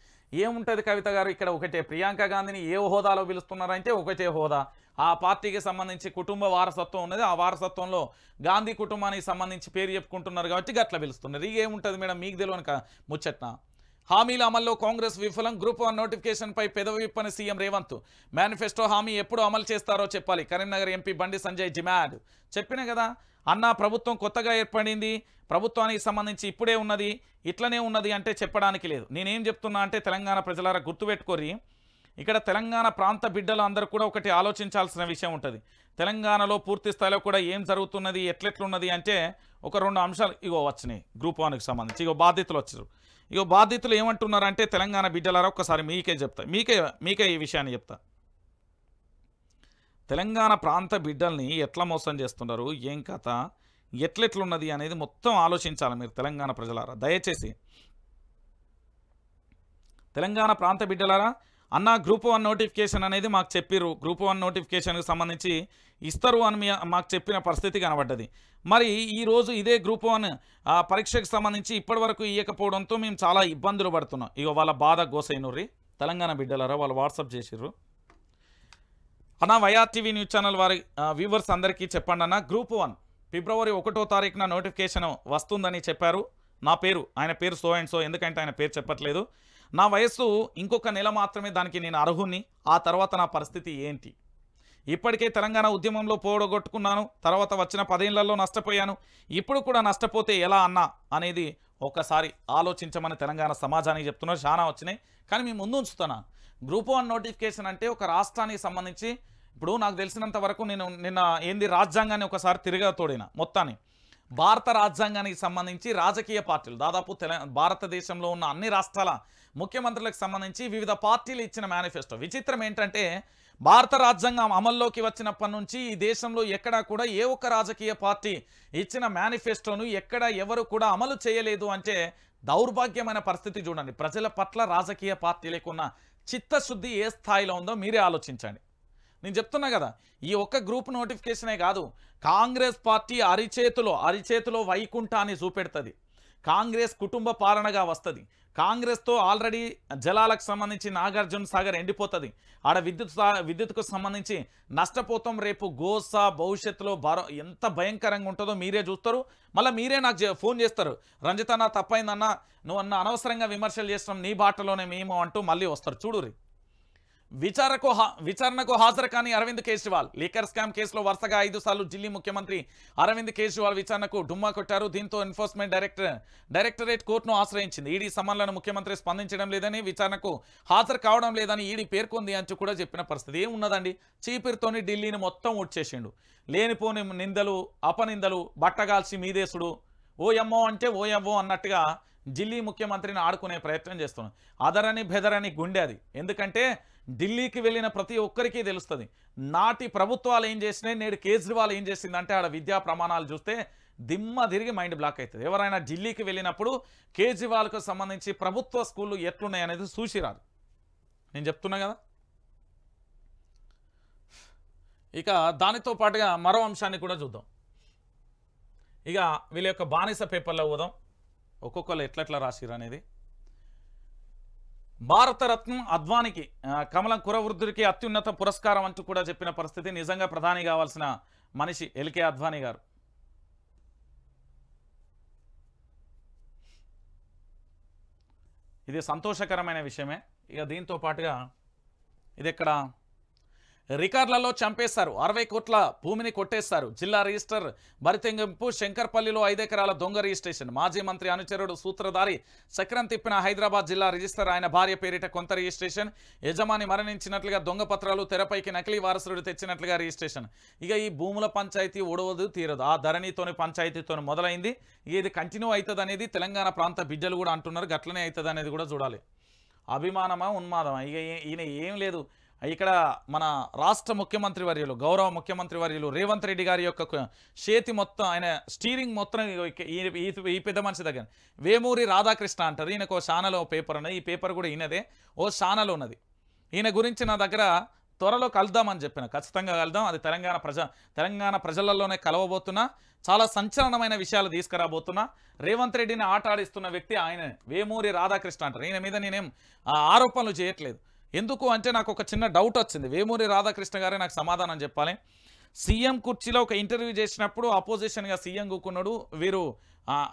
Speaker 1: ఏముంటుంది కవిత గారు ఇక్కడ ఒకటే ప్రియాంక గాంధీని ఏ హోదాలో పిలుస్తున్నారంటే ఒకటే హోదా ఆ పార్టీకి సంబంధించి కుటుంబ వారసత్వం ఉన్నది ఆ వారసత్వంలో గాంధీ కుటుంబానికి సంబంధించి పేరు చెప్పుకుంటున్నారు కాబట్టి గట్ల పిలుస్తున్నారు ఇక ఏముంటుంది మేడం మీకు తెలియని ముచ్చట్న హామీల అమల్లో కాంగ్రెస్ విఫలం గ్రూప్ వన్ నోటిఫికేషన్పై పెదవిప్పని సీఎం రేవంత్ మేనిఫెస్టో హామీ ఎప్పుడు అమలు చేస్తారో చెప్పాలి కరీంనగర్ ఎంపీ బండి సంజయ్ జిమాడ్ చెప్పిన కదా అన్న ప్రభుత్వం కొత్తగా ఏర్పడింది ప్రభుత్వానికి సంబంధించి ఇప్పుడే ఉన్నది ఇట్లనే ఉన్నది అంటే చెప్పడానికి లేదు నేనేం చెప్తున్నా అంటే తెలంగాణ ప్రజలారా గుర్తుపెట్టుకోరి ఇక్కడ తెలంగాణ ప్రాంత బిడ్డలు అందరూ కూడా ఒకటి ఆలోచించాల్సిన విషయం ఉంటుంది తెలంగాణలో పూర్తి స్థాయిలో కూడా ఏం జరుగుతున్నది ఎట్లెట్లున్నది అంటే ఒక రెండు అంశాలు ఇగో వచ్చినాయి గ్రూప్ వన్కి సంబంధించి ఇగో బాధ్యతలు వచ్చారు ఇక బాధితులు ఏమంటున్నారంటే తెలంగాణ బిడ్డలారా ఒక్కసారి మీకే చెప్తా మీకే మీకే ఈ విషయాన్ని చెప్తా తెలంగాణ ప్రాంత బిడ్డల్ని ఎట్లా మోసం చేస్తున్నారు ఏం కథ ఎట్లెట్లున్నది అనేది మొత్తం ఆలోచించాలి మీరు తెలంగాణ ప్రజలారా దయచేసి తెలంగాణ ప్రాంత బిడ్డలారా అన్న గ్రూప్ వన్ నోటిఫికేషన్ అనేది మాకు చెప్పిరు గ్రూప్ వన్ నోటిఫికేషన్కి సంబంధించి ఇస్తారు అని మీ మాకు చెప్పిన పరిస్థితి కనబడ్డది మరి ఈరోజు ఇదే గ్రూప్ వన్ పరీక్షకు సంబంధించి ఇప్పటి వరకు ఇవ్వకపోవడంతో మేము చాలా ఇబ్బందులు పడుతున్నాం ఇక వాళ్ళ బాధ గోసైనర్రి తెలంగాణ బిడ్డలరా వాళ్ళు వాట్సాప్ చేసిర్రు అన్న వైఆర్టీవీ న్యూస్ ఛానల్ వారి వ్యూవర్స్ అందరికీ చెప్పండి అన్న గ్రూప్ వన్ ఫిబ్రవరి ఒకటో తారీఖున నోటిఫికేషన్ వస్తుందని చెప్పారు నా పేరు ఆయన పేరు సో అండ్ సో ఎందుకంటే ఆయన పేరు చెప్పట్లేదు నా వయస్సు ఇంకొక నెల మాత్రమే దానికి నేను అర్హుణ్ణి ఆ తర్వాత నా పరిస్థితి ఏంటి ఇప్పటికే తెలంగాణ ఉద్యమంలో పోడగొట్టుకున్నాను తర్వాత వచ్చిన పదేళ్లలో నష్టపోయాను ఇప్పుడు కూడా నష్టపోతే ఎలా అన్నా అనేది ఒకసారి ఆలోచించమని తెలంగాణ సమాజానికి చెప్తున్నారు చాలా వచ్చినాయి కానీ మేము ముందు ఉంచుతున్నా గ్రూప్ వన్ నోటిఫికేషన్ అంటే ఒక రాష్ట్రానికి సంబంధించి ఇప్పుడు నాకు తెలిసినంత వరకు నేను నిన్న ఏంది రాజ్యాంగాన్ని ఒకసారి తిరిగా తోడిన మొత్తాన్ని భారత రాజ్యాంగానికి సంబంధించి రాజకీయ పార్టీలు దాదాపు తెల భారతదేశంలో ఉన్న అన్ని రాష్ట్రాల ముఖ్యమంత్రులకు సంబంధించి వివిధ పార్టీలు ఇచ్చిన మేనిఫెస్టో విచిత్రం ఏంటంటే భారత రాజ్యాంగం అమల్లోకి వచ్చినప్పటి నుంచి ఈ దేశంలో ఎక్కడా కూడా ఏ ఒక్క రాజకీయ పార్టీ ఇచ్చిన మేనిఫెస్టోను ఎక్కడ ఎవరు కూడా అమలు చేయలేదు అంటే దౌర్భాగ్యమైన పరిస్థితి చూడండి ప్రజల పట్ల రాజకీయ పార్టీ ఉన్న చిత్తశుద్ధి ఏ స్థాయిలో ఉందో మీరే ఆలోచించండి నేను చెప్తున్నా కదా ఈ ఒక్క గ్రూప్ నోటిఫికేషనే కాదు కాంగ్రెస్ పార్టీ అరిచేతిలో అరిచేతిలో వైకుంఠాన్ని చూపెడుతుంది కాంగ్రెస్ కుటుంబ పాలనగా వస్తుంది కాంగ్రెస్తో ఆల్రెడీ జలాలకు సంబంధించి నాగార్జున సాగర్ ఎండిపోతుంది ఆడ విద్యుత్ విద్యుత్కు సంబంధించి నష్టపోతాం రేపు గోసా భవిష్యత్తులో ఎంత భయంకరంగా ఉంటుందో మీరే చూస్తారు మళ్ళీ మీరే నాకు ఫోన్ చేస్తారు నా తప్పైందన్న నువ్వు అన్న అనవసరంగా విమర్శలు చేస్తాం నీ బాటలోనే మేము అంటూ మళ్ళీ వస్తారు చూడు రీ విచారకు విచారణకు హాజరు కాని అరవింద్ కేజ్రీవాల్ లీకర్ స్కామ్ కేసులో వరుసగా ఐదు సార్లు ఢిల్లీ ముఖ్యమంత్రి అరవింద్ కేజ్రీవాల్ విచారణకు డుమ్మా కొట్టారు దీంతో ఎన్ఫోర్స్మెంట్ డైరెక్టర్ డైరెక్టరేట్ కోర్టును ఆశ్రయించింది ఈడీ సమన్లను ముఖ్యమంత్రి స్పందించడం లేదని విచారణకు హాజరు కావడం లేదని ఈడీ పేర్కొంది అంటూ కూడా చెప్పిన పరిస్థితి ఏమున్నదండి చీపిరితోని ఢిల్లీని మొత్తం ఉడ్చేసిండు లేనిపోని నిందలు అపనిందలు బట్టగాల్చి మీదేశుడు ఓఎంఓ అంటే ఓఎంఓ అన్నట్టుగా ఢిల్లీ ముఖ్యమంత్రిని ఆడుకునే ప్రయత్నం చేస్తున్నాం అదరని బెదరని గుండె అది ఎందుకంటే ఢిల్లీకి వెళ్ళిన ప్రతి ఒక్కరికి తెలుస్తుంది నాటి ప్రభుత్వాలు ఏం చేసినాయి నేడు కేజ్రీవాల్ ఏం చేసిందంటే ఆడ విద్యా ప్రమాణాలు చూస్తే దిమ్మ తిరిగి మైండ్ బ్లాక్ అవుతుంది ఎవరైనా ఢిల్లీకి వెళ్ళినప్పుడు కేజ్రీవాల్కు సంబంధించి ప్రభుత్వ స్కూళ్ళు ఎట్లున్నాయి అనేది చూసిరారు నేను చెప్తున్నా కదా ఇక దానితో పాటుగా మరో అంశాన్ని కూడా చూద్దాం ఇక వీళ్ళ యొక్క బానిస పేపర్లో పోదాం ఒక్కొక్కరు ఎట్లెట్లా రాసిరు అనేది భారతరత్నం అద్వానికి కమలం కురవృద్ధుడికి అత్యున్నత పురస్కారం అంటూ కూడా చెప్పిన పరిస్థితి నిజంగా ప్రధాని కావాల్సిన మనిషి ఎల్కే అద్వానీ గారు ఇది సంతోషకరమైన విషయమే ఇక దీంతో పాటుగా ఇది ఇక్కడ రికార్డులలో చంపేస్తారు అరవై కోట్ల భూమిని కొట్టేస్తారు జిల్లా రిజిస్టర్ బరితెంగింపు శంకర్పల్లిలో ఐదెకరాల దొంగ రిజిస్ట్రేషన్ మాజీ మంత్రి అనుచరుడు సూత్రధారి చక్రం తిప్పిన హైదరాబాద్ జిల్లా రిజిస్టర్ ఆయన భార్య పేరిట కొంత రిజిస్ట్రేషన్ యజమాని మరణించినట్లుగా దొంగ పత్రాలు తెరపైకి నకిలీ వారసుడు తెచ్చినట్లుగా రిజిస్ట్రేషన్ ఇక ఈ భూముల పంచాయతీ ఉడవదు తీరదు ఆ ధరణితోని పంచాయతీతో మొదలైంది ఇది కంటిన్యూ అవుతుంది అనేది తెలంగాణ ప్రాంత బిడ్డలు కూడా అంటున్నారు గట్లనే అవుతుంది కూడా చూడాలి అభిమానమా ఉన్మాదమా ఇక ఈయన ఏం లేదు ఇక్కడ మన రాష్ట్ర ముఖ్యమంత్రి వర్యులు గౌరవ ముఖ్యమంత్రి వర్యులు రేవంత్ రెడ్డి గారి యొక్క చేతి మొత్తం ఆయన స్టీరింగ్ మొత్తం ఈ పెద్ద మనిషి దగ్గర వేమూరి రాధాకృష్ణ అంటారు ఈయనకు ఛానల్ పేపర్ ఉన్నది ఈ పేపర్ కూడా ఈయనదే ఓ ఛానల్ ఉన్నది ఈయన గురించి నా దగ్గర త్వరలో కలుద్దామని చెప్పిన ఖచ్చితంగా కలుద్దాం అది తెలంగాణ ప్రజ తెలంగాణ ప్రజలలోనే కలవబోతున్నా చాలా సంచలనమైన విషయాలు తీసుకురాబోతున్నా రేవంత్ రెడ్డిని ఆటాడిస్తున్న వ్యక్తి ఆయన వేమూరి రాధాకృష్ణ అంటారు ఈయన మీద నేనేం ఆరోపణలు చేయట్లేదు ఎందుకు అంటే నాకు ఒక చిన్న డౌట్ వచ్చింది వేమూరి రాధాకృష్ణ గారే నాకు సమాధానం చెప్పాలి సీఎం కుర్చీలో ఒక ఇంటర్వ్యూ చేసినప్పుడు అపోజిషన్గా సీఎం కూకున్నాడు వీరు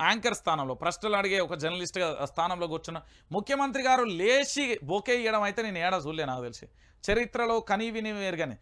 Speaker 1: యాంకర్ స్థానంలో ప్రశ్నలు అడిగే ఒక జర్నలిస్ట్గా స్థానంలో కూర్చున్న ముఖ్యమంత్రి గారు లేచి బొకే ఇవ్వడం అయితే నేను ఏడా చూడలే నాకు తెలిసి చరిత్రలో కనీ విని వేరుగానే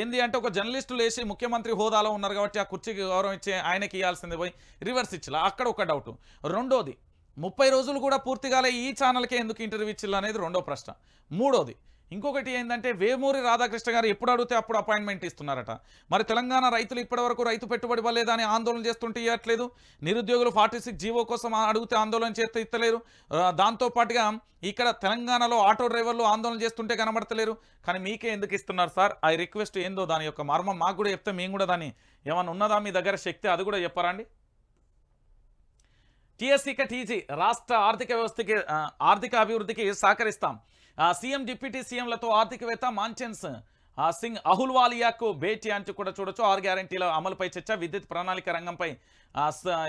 Speaker 1: ఏంది అంటే ఒక జర్నలిస్టు లేచి ముఖ్యమంత్రి హోదాలో ఉన్నారు కాబట్టి ఆ కుర్చీకి గౌరవం ఇచ్చే ఆయనకి ఇవ్వాల్సింది పోయి రివర్స్ ఇచ్చిలా అక్కడ ఒక డౌట్ రెండోది ముప్పై రోజులు కూడా పూర్తిగాలే ఈ ఛానల్కే ఎందుకు ఇంటర్వ్యూ ఇచ్చిల్లు అనేది రెండో ప్రశ్న మూడోది ఇంకొకటి ఏంటంటే వేమూరి రాధాకృష్ణ గారు ఎప్పుడు అడిగితే అప్పుడు అపాయింట్మెంట్ ఇస్తున్నారట మరి తెలంగాణ రైతులు ఇప్పటివరకు రైతు పెట్టుబడి ఇవ్వలేదని ఆందోళన చేస్తుంటే ఇవ్వట్లేదు నిరుద్యోగులు ఫార్టీ సిక్స్ జీవో కోసం అడిగితే ఆందోళన చేస్తే ఇస్తలేరు దాంతోపాటుగా ఇక్కడ తెలంగాణలో ఆటో డ్రైవర్లు ఆందోళన చేస్తుంటే కనబడతలేరు కానీ మీకే ఎందుకు ఇస్తున్నారు సార్ ఆ రిక్వెస్ట్ ఏందో దాని యొక్క మర్మం మాకు కూడా చెప్తే మేము కూడా దాన్ని ఏమన్నా ఉన్నదా మీ దగ్గర శక్తి అది కూడా చెప్పారండి టీఎస్సీకి టీజీ రాష్ట్ర ఆర్థిక వ్యవస్థకి ఆర్థిక అభివృద్ధికి సహకరిస్తాం సీఎం డిప్యూటీ సీఎంలతో ఆర్థికవేత్త మాన్చెన్స్ సింగ్ అహుల్వాలియాకు భేటీ అంటూ కూడా చూడొచ్చు ఆరు గ్యారంటీల అమలుపై చర్చ విద్యుత్ ప్రణాళిక రంగంపై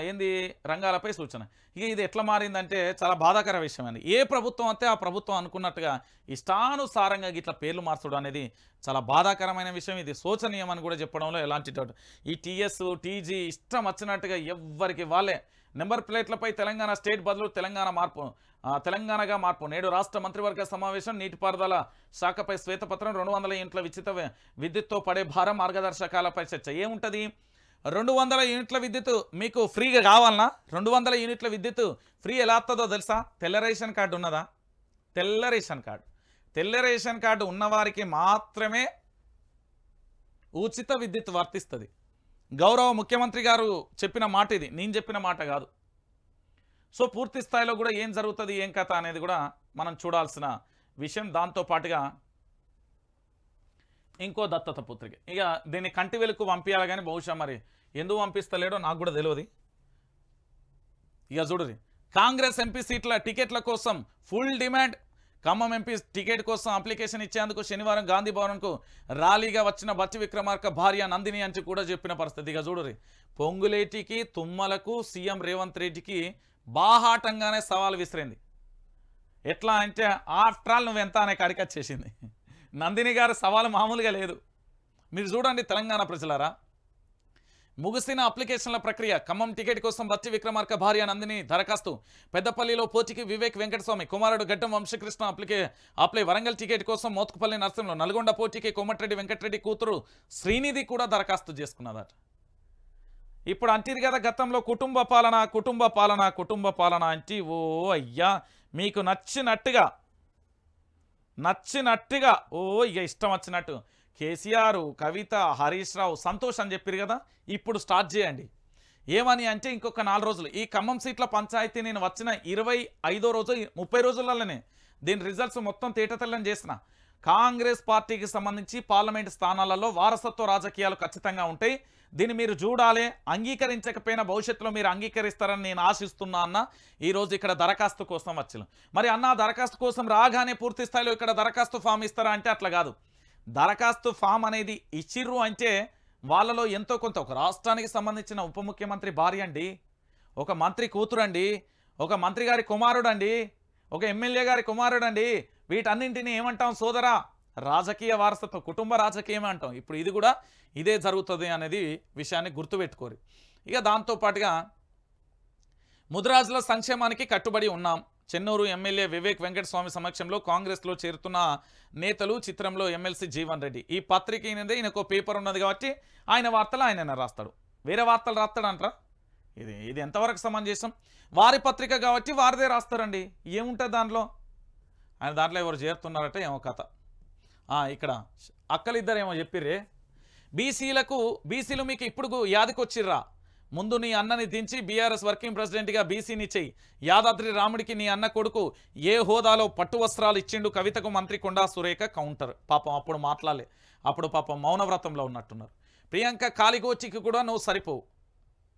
Speaker 1: ఏంది రంగాలపై సూచన ఇక ఇది ఎట్లా మారిందంటే చాలా బాధాకర విషయం అండి ఏ ప్రభుత్వం అయితే ఆ ప్రభుత్వం అనుకున్నట్టుగా ఇష్టానుసారంగా ఇట్లా పేర్లు మార్చడం అనేది చాలా బాధాకరమైన విషయం ఇది శోచనీయం అని కూడా చెప్పడంలో ఎలాంటి డౌట్ ఈ టీఎస్ టీజీ ఇష్టం వచ్చినట్టుగా ఎవ్వరికి వాళ్ళే నెంబర్ ప్లేట్లపై తెలంగాణ స్టేట్ బదులు తెలంగాణ మార్పు తెలంగాణగా మార్పు నేడు రాష్ట్ర మంత్రివర్గ సమావేశం నీటిపారుదల శాఖపై శ్వేతపత్రం రెండు వందల యూనిట్ల విచిత విద్యుత్తో పడే భారం మార్గదర్శకాలపై చర్చ ఏముంటుంది రెండు వందల యూనిట్ల విద్యుత్ మీకు ఫ్రీగా కావాలనా రెండు వందల యూనిట్ల విద్యుత్ ఫ్రీ ఎలా వస్తుందో తెలుసా తెల్ల రేషన్ కార్డు ఉన్నదా తెల్ల రేషన్ కార్డు తెల్ల రేషన్ కార్డు ఉన్నవారికి మాత్రమే ఉచిత విద్యుత్ వర్తిస్తుంది గౌరవ ముఖ్యమంత్రి గారు చెప్పిన మాట ఇది నేను చెప్పిన మాట కాదు సో పూర్తి స్థాయిలో కూడా ఏం జరుగుతుంది ఏం కథ అనేది కూడా మనం చూడాల్సిన విషయం దాంతోపాటుగా ఇంకో దత్తత పుత్రిక ఇక దీన్ని కంటి వెలుకు పంపించాలి కానీ బహుశా మరి ఎందుకు పంపిస్తలేడో నాకు కూడా తెలియదు ఇక చూడది కాంగ్రెస్ ఎంపీ సీట్ల టికెట్ల కోసం full demand Khammam MP ticket కోసం అప్లికేషన్ ఇచ్చేందుకు శనివారం గాంధీ భవన్కు ర్యాలీగా వచ్చిన బట్టి విక్రమార్క భార్య నందిని అని కూడా చెప్పిన పరిస్థితి ఇక చూడరి పొంగులేటికి తుమ్మలకు సీఎం రేవంత్ రెడ్డికి బాహాటంగానే సవాల్ విసిరింది ఎట్లా అంటే ఆఫ్టర్ ఆల్ నువ్వెంత అనే కాడికి వచ్చేసింది నందిని గారి సవాల్ మామూలుగా లేదు మీరు చూడండి తెలంగాణ ప్రజలారా ముగిసిన అప్లికేషన్ల ప్రక్రియ ఖమ్మం టికెట్ కోసం బత్తి విక్రమార్క భార్య నందిని దరఖాస్తు పెద్దపల్లిలో పోటీకి వివేక్ వెంకటస్వామి కుమారుడు గడ్డం వంశకృష్ణ అప్లికే అప్లై వరంగల్ టికెట్ కోసం మోత్కుపల్లి నరసింహంలో నల్గొండ పోటీకి కోమటిరెడ్డి వెంకటరెడ్డి కూతురు శ్రీనిధి కూడా దరఖాస్తు చేసుకున్నదట ఇప్పుడు అంటీరు కదా గతంలో కుటుంబ పాలన కుటుంబ పాలన కుటుంబ పాలన అంటే ఓ అయ్యా మీకు నచ్చినట్టుగా నచ్చినట్టుగా ఓ ఇక ఇష్టం వచ్చినట్టు కేసీఆర్ కవిత హరీష్ రావు సంతోష్ అని చెప్పారు కదా ఇప్పుడు స్టార్ట్ చేయండి ఏమని అంటే ఇంకొక నాలుగు రోజులు ఈ ఖమ్మం సీట్ల పంచాయతీ నేను వచ్చిన ఇరవై ఐదో రోజు ముప్పై రోజులలోనే దీని రిజల్ట్స్ మొత్తం తేటతెల్లని చేసిన కాంగ్రెస్ పార్టీకి సంబంధించి పార్లమెంట్ స్థానాలలో వారసత్వ రాజకీయాలు ఖచ్చితంగా ఉంటాయి దీన్ని మీరు చూడాలి అంగీకరించకపోయినా భవిష్యత్తులో మీరు అంగీకరిస్తారని నేను ఆశిస్తున్నా అన్న ఈరోజు ఇక్కడ దరఖాస్తు కోసం వచ్చిన మరి అన్న దరఖాస్తు కోసం రాగానే పూర్తి స్థాయిలో ఇక్కడ దరఖాస్తు ఫామ్ ఇస్తారా అంటే అట్లా కాదు దరఖాస్తు ఫామ్ అనేది ఇచ్చిర్రు అంటే వాళ్ళలో ఎంతో కొంత ఒక రాష్ట్రానికి సంబంధించిన ఉప ముఖ్యమంత్రి భార్య అండి ఒక మంత్రి కూతురండి ఒక మంత్రి గారి కుమారుడు అండి ఒక ఎమ్మెల్యే గారి కుమారుడు అండి వీటన్నింటినీ ఏమంటాం సోదరా రాజకీయ వారసత్వం కుటుంబ రాజకీయం అంటాం ఇప్పుడు ఇది కూడా ఇదే జరుగుతుంది అనేది విషయాన్ని గుర్తుపెట్టుకోరు ఇక దాంతోపాటుగా ముద్రాజుల సంక్షేమానికి కట్టుబడి ఉన్నాం చెన్నూరు ఎమ్మెల్యే వివేక్ వెంకటస్వామి సమక్షంలో కాంగ్రెస్లో చేరుతున్న నేతలు చిత్రంలో ఎమ్మెల్సీ జీవన్ రెడ్డి ఈ పత్రిక అయినది ఈయనకు పేపర్ ఉన్నది కాబట్టి ఆయన వార్తలు ఆయన రాస్తాడు వేరే వార్తలు రాస్తాడంటరా ఇది ఇది ఎంతవరకు సమంజసం వారి పత్రిక కాబట్టి వారిదే రాస్తారండి ఏముంటుంది దాంట్లో ఆయన దాంట్లో ఎవరు చేరుతున్నారట ఏమో కథ ఇక్కడ అక్కలిద్దరు ఏమో చెప్పిర్రే బీసీలకు బీసీలు మీకు ఇప్పుడు యాదికొచ్చిర్రా ముందు నీ అన్నని దించి బీఆర్ఎస్ వర్కింగ్ ప్రెసిడెంట్గా బీసీని చెయ్యి యాదాద్రి రాముడికి నీ అన్న కొడుకు ఏ హోదాలో పట్టు వస్త్రాలు ఇచ్చిండు కవితకు మంత్రి కొండా సురేఖ కౌంటర్ పాపం అప్పుడు మాట్లాడలే అప్పుడు పాపం మౌనవ్రతంలో ఉన్నట్టున్నారు ప్రియాంక కాలిగోచికి కూడా నువ్వు సరిపోవు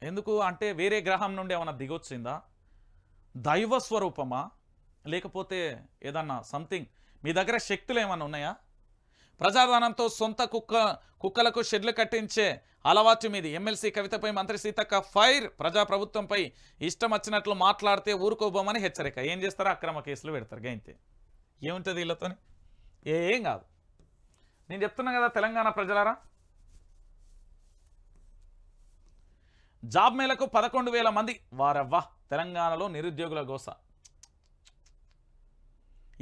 Speaker 1: ఎందుకు అంటే వేరే గ్రహం నుండి ఏమైనా దిగొచ్చిందా దైవ స్వరూపమా లేకపోతే ఏదన్నా సంథింగ్ మీ దగ్గర శక్తులు ఏమైనా ఉన్నాయా ప్రజాధనంతో సొంత కుక్క కుక్కలకు షెడ్లు కట్టించే అలవాటు మీది ఎమ్మెల్సీ కవితపై మంత్రి సీతక్క ఫైర్ ప్రజాప్రభుత్వంపై ఇష్టం వచ్చినట్లు మాట్లాడితే ఊరుకోబోమని హెచ్చరిక ఏం చేస్తారో అక్రమ కేసులు పెడతారు గైంతే ఏముంటుంది వీళ్ళతో ఏం కాదు నేను చెప్తున్నా కదా తెలంగాణ ప్రజలారా జాబ్ మేలకు పదకొండు వేల మంది వారవ్వా తెలంగాణలో నిరుద్యోగుల గోస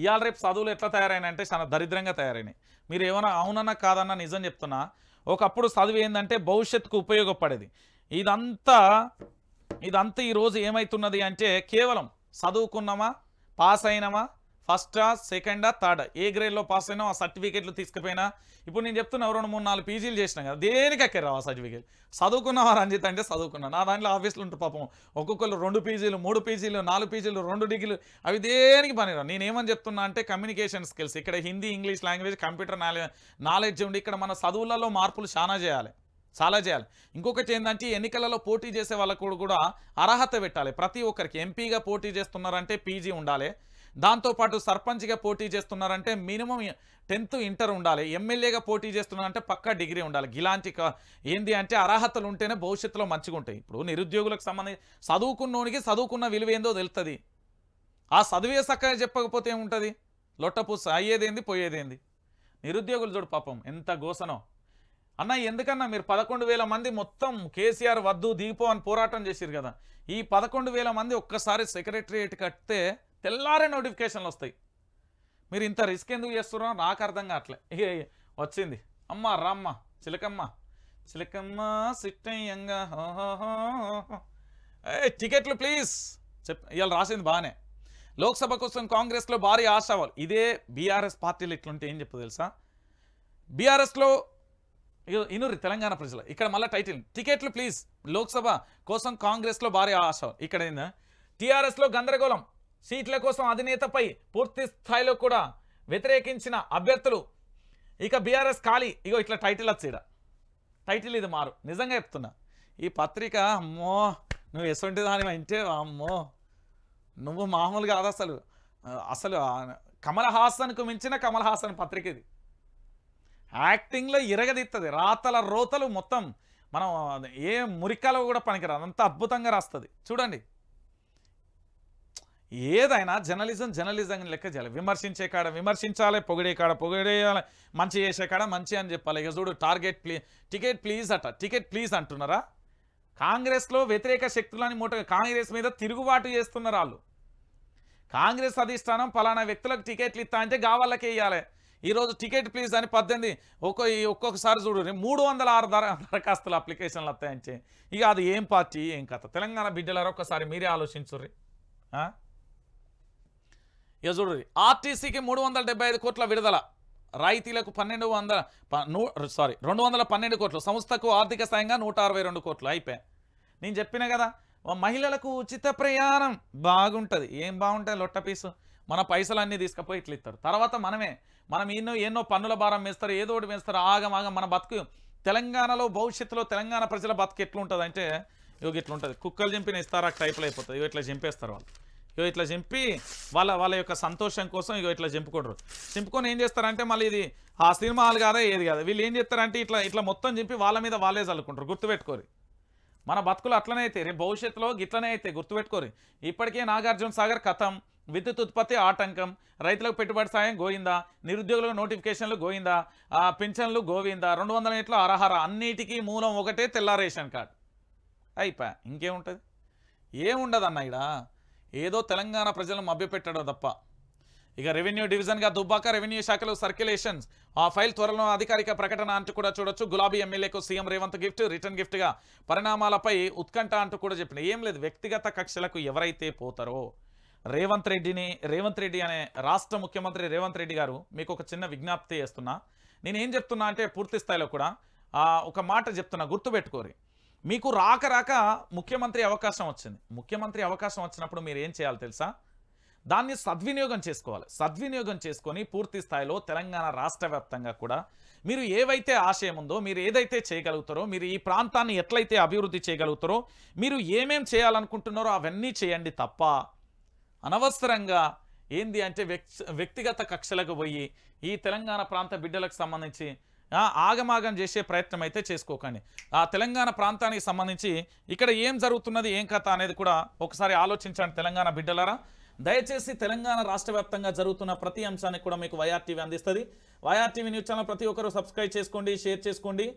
Speaker 1: ఇవాళ రేపు చదువులు ఎట్లా తయారైనాయంటే చాలా దరిద్రంగా తయారైనాయి మీరు ఏమైనా అవునన్నా కాదన్నా నిజం చెప్తున్నా ఒకప్పుడు చదువు ఏంటంటే భవిష్యత్తుకు ఉపయోగపడేది ఇదంతా ఇదంతా ఈరోజు ఏమవుతున్నది అంటే కేవలం చదువుకున్నామా పాస్ అయినామా ఫస్టా సెకండా థర్డ్ ఏ గ్రేడ్లో పాస్ అయినా ఆ సర్టిఫికేట్లు తీసుకుపోయినా ఇప్పుడు నేను చెప్తున్నా రెండు మూడు నాలుగు పీజీలు చేసినా కదా దేనికి అక్కర్రా ఆ సర్టిఫికేట్ చదువుకున్నావా రంజిత్ అంటే చదువుకున్నా నా దాంట్లో ఆఫీసులు ఉంటారు పాపం ఒక్కొక్కరు రెండు పీజీలు మూడు పీజీలు నాలుగు పీజీలు రెండు డిగ్రీలు అవి దేనికి పనిరా నేనేమని చెప్తున్నా అంటే కమ్యూనికేషన్ స్కిల్స్ ఇక్కడ Hindi English language computer knowledge ఉండి ఇక్కడ మన చదువులలో మార్పులు చాలా చేయాలి చాలా చేయాలి ఇంకొకటి ఏంటంటే ఎన్నికలలో పోటీ చేసే వాళ్ళకు కూడా అర్హత పెట్టాలి ప్రతి ఒక్కరికి ఎంపీగా పోటీ చేస్తున్నారంటే పీజీ ఉండాలి దాంతోపాటు సర్పంచ్గా పోటీ చేస్తున్నారంటే మినిమం టెన్త్ ఇంటర్ ఉండాలి ఎమ్మెల్యేగా పోటీ చేస్తున్నారంటే పక్కా డిగ్రీ ఉండాలి ఇలాంటి ఏంది అంటే అర్హతలు ఉంటేనే భవిష్యత్తులో మంచిగా ఉంటాయి ఇప్పుడు నిరుద్యోగులకు సంబంధించి చదువుకున్నోనికి చదువుకున్న విలువ ఏందో తెలుస్తుంది ఆ చదివే చక్కగా చెప్పకపోతే ఏముంటుంది లొట్టపూస అయ్యేదేంది పోయేదేంది నిరుద్యోగులు చూడు పాపం ఎంత గోసనో అన్న ఎందుకన్నా మీరు పదకొండు వేల మంది మొత్తం కేసీఆర్ వద్దు దిగిపో అని పోరాటం చేశారు కదా ఈ పదకొండు వేల మంది ఒక్కసారి సెక్రటరియేట్ కట్టితే తెల్లారే నోటిఫికేషన్లు వస్తాయి మీరు ఇంత రిస్క్ ఎందుకు చేస్తున్నారో నాకు అర్థం కావట్లే వచ్చింది అమ్మ రామ్మ చిలకమ్మ చిలకమ్మ సిట్టయ్యంగా టికెట్లు ప్లీజ్ చెప్ ఇవాళ రాసింది బాగానే లోక్సభ కోసం కాంగ్రెస్లో భారీ ఆశావాలు ఇదే బీఆర్ఎస్ పార్టీలు ఇట్లుంటే ఏం చెప్పు తెలుసా బీఆర్ఎస్లో ఇనూరి తెలంగాణ ప్రజలు ఇక్కడ మళ్ళీ టైటిల్ టికెట్లు ప్లీజ్ లోక్సభ కోసం కాంగ్రెస్లో భారీ ఆశ ఇక్కడ ఏందా టీఆర్ఎస్లో గందరగోళం సీట్ల కోసం అధినేతపై పూర్తి స్థాయిలో కూడా వ్యతిరేకించిన అభ్యర్థులు ఇక బీఆర్ఎస్ ఖాళీ ఇగో ఇట్లా టైటిల్ వచ్చేడ టైటిల్ ఇది మారు నిజంగా చెప్తున్నా ఈ పత్రిక అమ్మో నువ్వు ఎసొంటి దాని అంటే అమ్మో నువ్వు మామూలు కాదు అసలు అసలు కమలహాసన్కు హాసన్కు మించిన కమలహాసన్ హాసన్ పత్రిక ఇది యాక్టింగ్లో ఇరగదిత్తది రాతల రోతలు మొత్తం మనం ఏ మురికాలో కూడా పనికిరాదు అంత అద్భుతంగా రాస్తుంది చూడండి ఏదైనా జర్నలిజం జర్నలిజం లెక్క చేయాలి విమర్శించే కాడ విమర్శించాలి పొగిడే కాడ పొగిడేయాలి మంచి చేసే కాడ మంచి అని చెప్పాలి ఇక చూడు టార్గెట్ ప్లీ టికెట్ ప్లీజ్ అట టికెట్ ప్లీజ్ అంటున్నారా కాంగ్రెస్లో వ్యతిరేక శక్తులని మూట కాంగ్రెస్ మీద తిరుగుబాటు చేస్తున్నారు వాళ్ళు కాంగ్రెస్ అధిష్టానం పలానా వ్యక్తులకు టికెట్లు ఇస్తా అంటే గావాళ్ళకే ఇవ్వాలి ఈరోజు టికెట్ ప్లీజ్ అని పద్దెనిమిది ఒక్కొక్క ఒక్కొక్కసారి చూడు మూడు వందల ఆరు దర దరఖాస్తులు అప్లికేషన్లు వస్తాయంటే ఇక అది ఏం పార్టీ ఏం కథ తెలంగాణ బిడ్డలారా ఒక్కసారి మీరే ఆలోచించుర్రీ ఇక చూడండి ఆర్టీసీకి మూడు వందల డెబ్బై ఐదు కోట్ల విడుదల రాయితీలకు పన్నెండు వందల సారీ రెండు వందల పన్నెండు కోట్లు సంస్థకు ఆర్థిక సాయంగా నూట అరవై రెండు కోట్లు అయిపోయాయి నేను చెప్పిన కదా మహిళలకు ఉచిత ప్రయాణం బాగుంటుంది ఏం బాగుంటుంది లొట్ట పీసు మన అన్నీ తీసుకుపోయి ఇట్లా ఇస్తారు తర్వాత మనమే మనం ఎన్నో ఎన్నో పన్నుల భారం వేస్తారు ఏదో ఒకటి వేస్తారు ఆగమాగం మన బతుకు తెలంగాణలో భవిష్యత్తులో తెలంగాణ ప్రజల బతుకు ఎట్లుంటుంది అంటే ఇవి ఇట్లుంటుంది కుక్కలు చంపిన ఇస్తారు ఆ అయిపోతుంది ఇవి ఇట్లా చంపేస్తారు వాళ్ళు ఇగో ఇట్లా చంపి వాళ్ళ వాళ్ళ యొక్క సంతోషం కోసం ఇగో ఇట్లా చంపుకుంటారు చంపుకొని ఏం చేస్తారంటే మళ్ళీ ఇది ఆ సినిమా హాల్ కాదా ఏది కాదు వీళ్ళు ఏం చేస్తారంటే ఇట్లా ఇట్లా మొత్తం చంపి వాళ్ళ మీద వాళ్ళే చల్లుకుంటారు గుర్తుపెట్టుకోరు మన బతుకులు అట్లనే అయితే రేపు భవిష్యత్తులో గిట్లనే అయితే గుర్తుపెట్టుకోరు ఇప్పటికే నాగార్జున సాగర్ కథం విద్యుత్ ఉత్పత్తి ఆటంకం రైతులకు పెట్టుబడి సాయం గోయిందా నిరుద్యోగులకు నోటిఫికేషన్లు గోయిందా పెన్షన్లు గోవిందా రెండు వందల ఇంట్లో అర్హర అన్నిటికీ మూలం ఒకటే తెల్ల రేషన్ కార్డు అయిపోయా ఇంకేముంటుంది ఏముండదు అన్న ఇక్కడ ఏదో తెలంగాణ ప్రజలను మభ్యపెట్టాడు తప్ప ఇక రెవెన్యూ డివిజన్గా దుబ్బాక రెవెన్యూ శాఖలో సర్క్యులేషన్స్ ఆ ఫైల్ త్వరలో అధికారిక ప్రకటన అంటూ కూడా చూడొచ్చు గులాబీ ఎమ్మెల్యేకు సీఎం రేవంత్ గిఫ్ట్ రిటర్న్ గిఫ్ట్గా పరిణామాలపై ఉత్కంఠ అంటూ కూడా చెప్పిన ఏం లేదు వ్యక్తిగత కక్షలకు ఎవరైతే పోతారో రేవంత్ రెడ్డిని రేవంత్ రెడ్డి అనే రాష్ట్ర ముఖ్యమంత్రి రేవంత్ రెడ్డి గారు మీకు ఒక చిన్న విజ్ఞప్తి చేస్తున్నా నేనేం చెప్తున్నా అంటే పూర్తి స్థాయిలో కూడా ఒక మాట చెప్తున్నా గుర్తుపెట్టుకోరి మీకు రాక రాక ముఖ్యమంత్రి అవకాశం వచ్చింది ముఖ్యమంత్రి అవకాశం వచ్చినప్పుడు మీరు ఏం చేయాలి తెలుసా దాన్ని సద్వినియోగం చేసుకోవాలి సద్వినియోగం చేసుకొని పూర్తి స్థాయిలో తెలంగాణ రాష్ట్ర కూడా మీరు ఏవైతే ఆశయం ఉందో మీరు ఏదైతే చేయగలుగుతారో మీరు ఈ ప్రాంతాన్ని ఎట్లయితే అభివృద్ధి చేయగలుగుతారో మీరు ఏమేం చేయాలనుకుంటున్నారో అవన్నీ చేయండి తప్ప అనవసరంగా ఏంది అంటే వ్యక్తిగత కక్షలకు పోయి ఈ తెలంగాణ ప్రాంత బిడ్డలకు సంబంధించి ఆగమాగం చేసే ప్రయత్నం అయితే చేసుకోకండి ఆ తెలంగాణ ప్రాంతానికి సంబంధించి ఇక్కడ ఏం జరుగుతున్నది ఏం కథ అనేది కూడా ఒకసారి ఆలోచించండి తెలంగాణ బిడ్డలారా దయచేసి తెలంగాణ రాష్ట్ర జరుగుతున్న ప్రతి అంశానికి కూడా మీకు వైఆర్టీవీ అందిస్తుంది వైఆర్టీవీ న్యూస్ ఛానల్ ప్రతి ఒక్కరూ సబ్స్క్రైబ్ చేసుకోండి షేర్ చేసుకోండి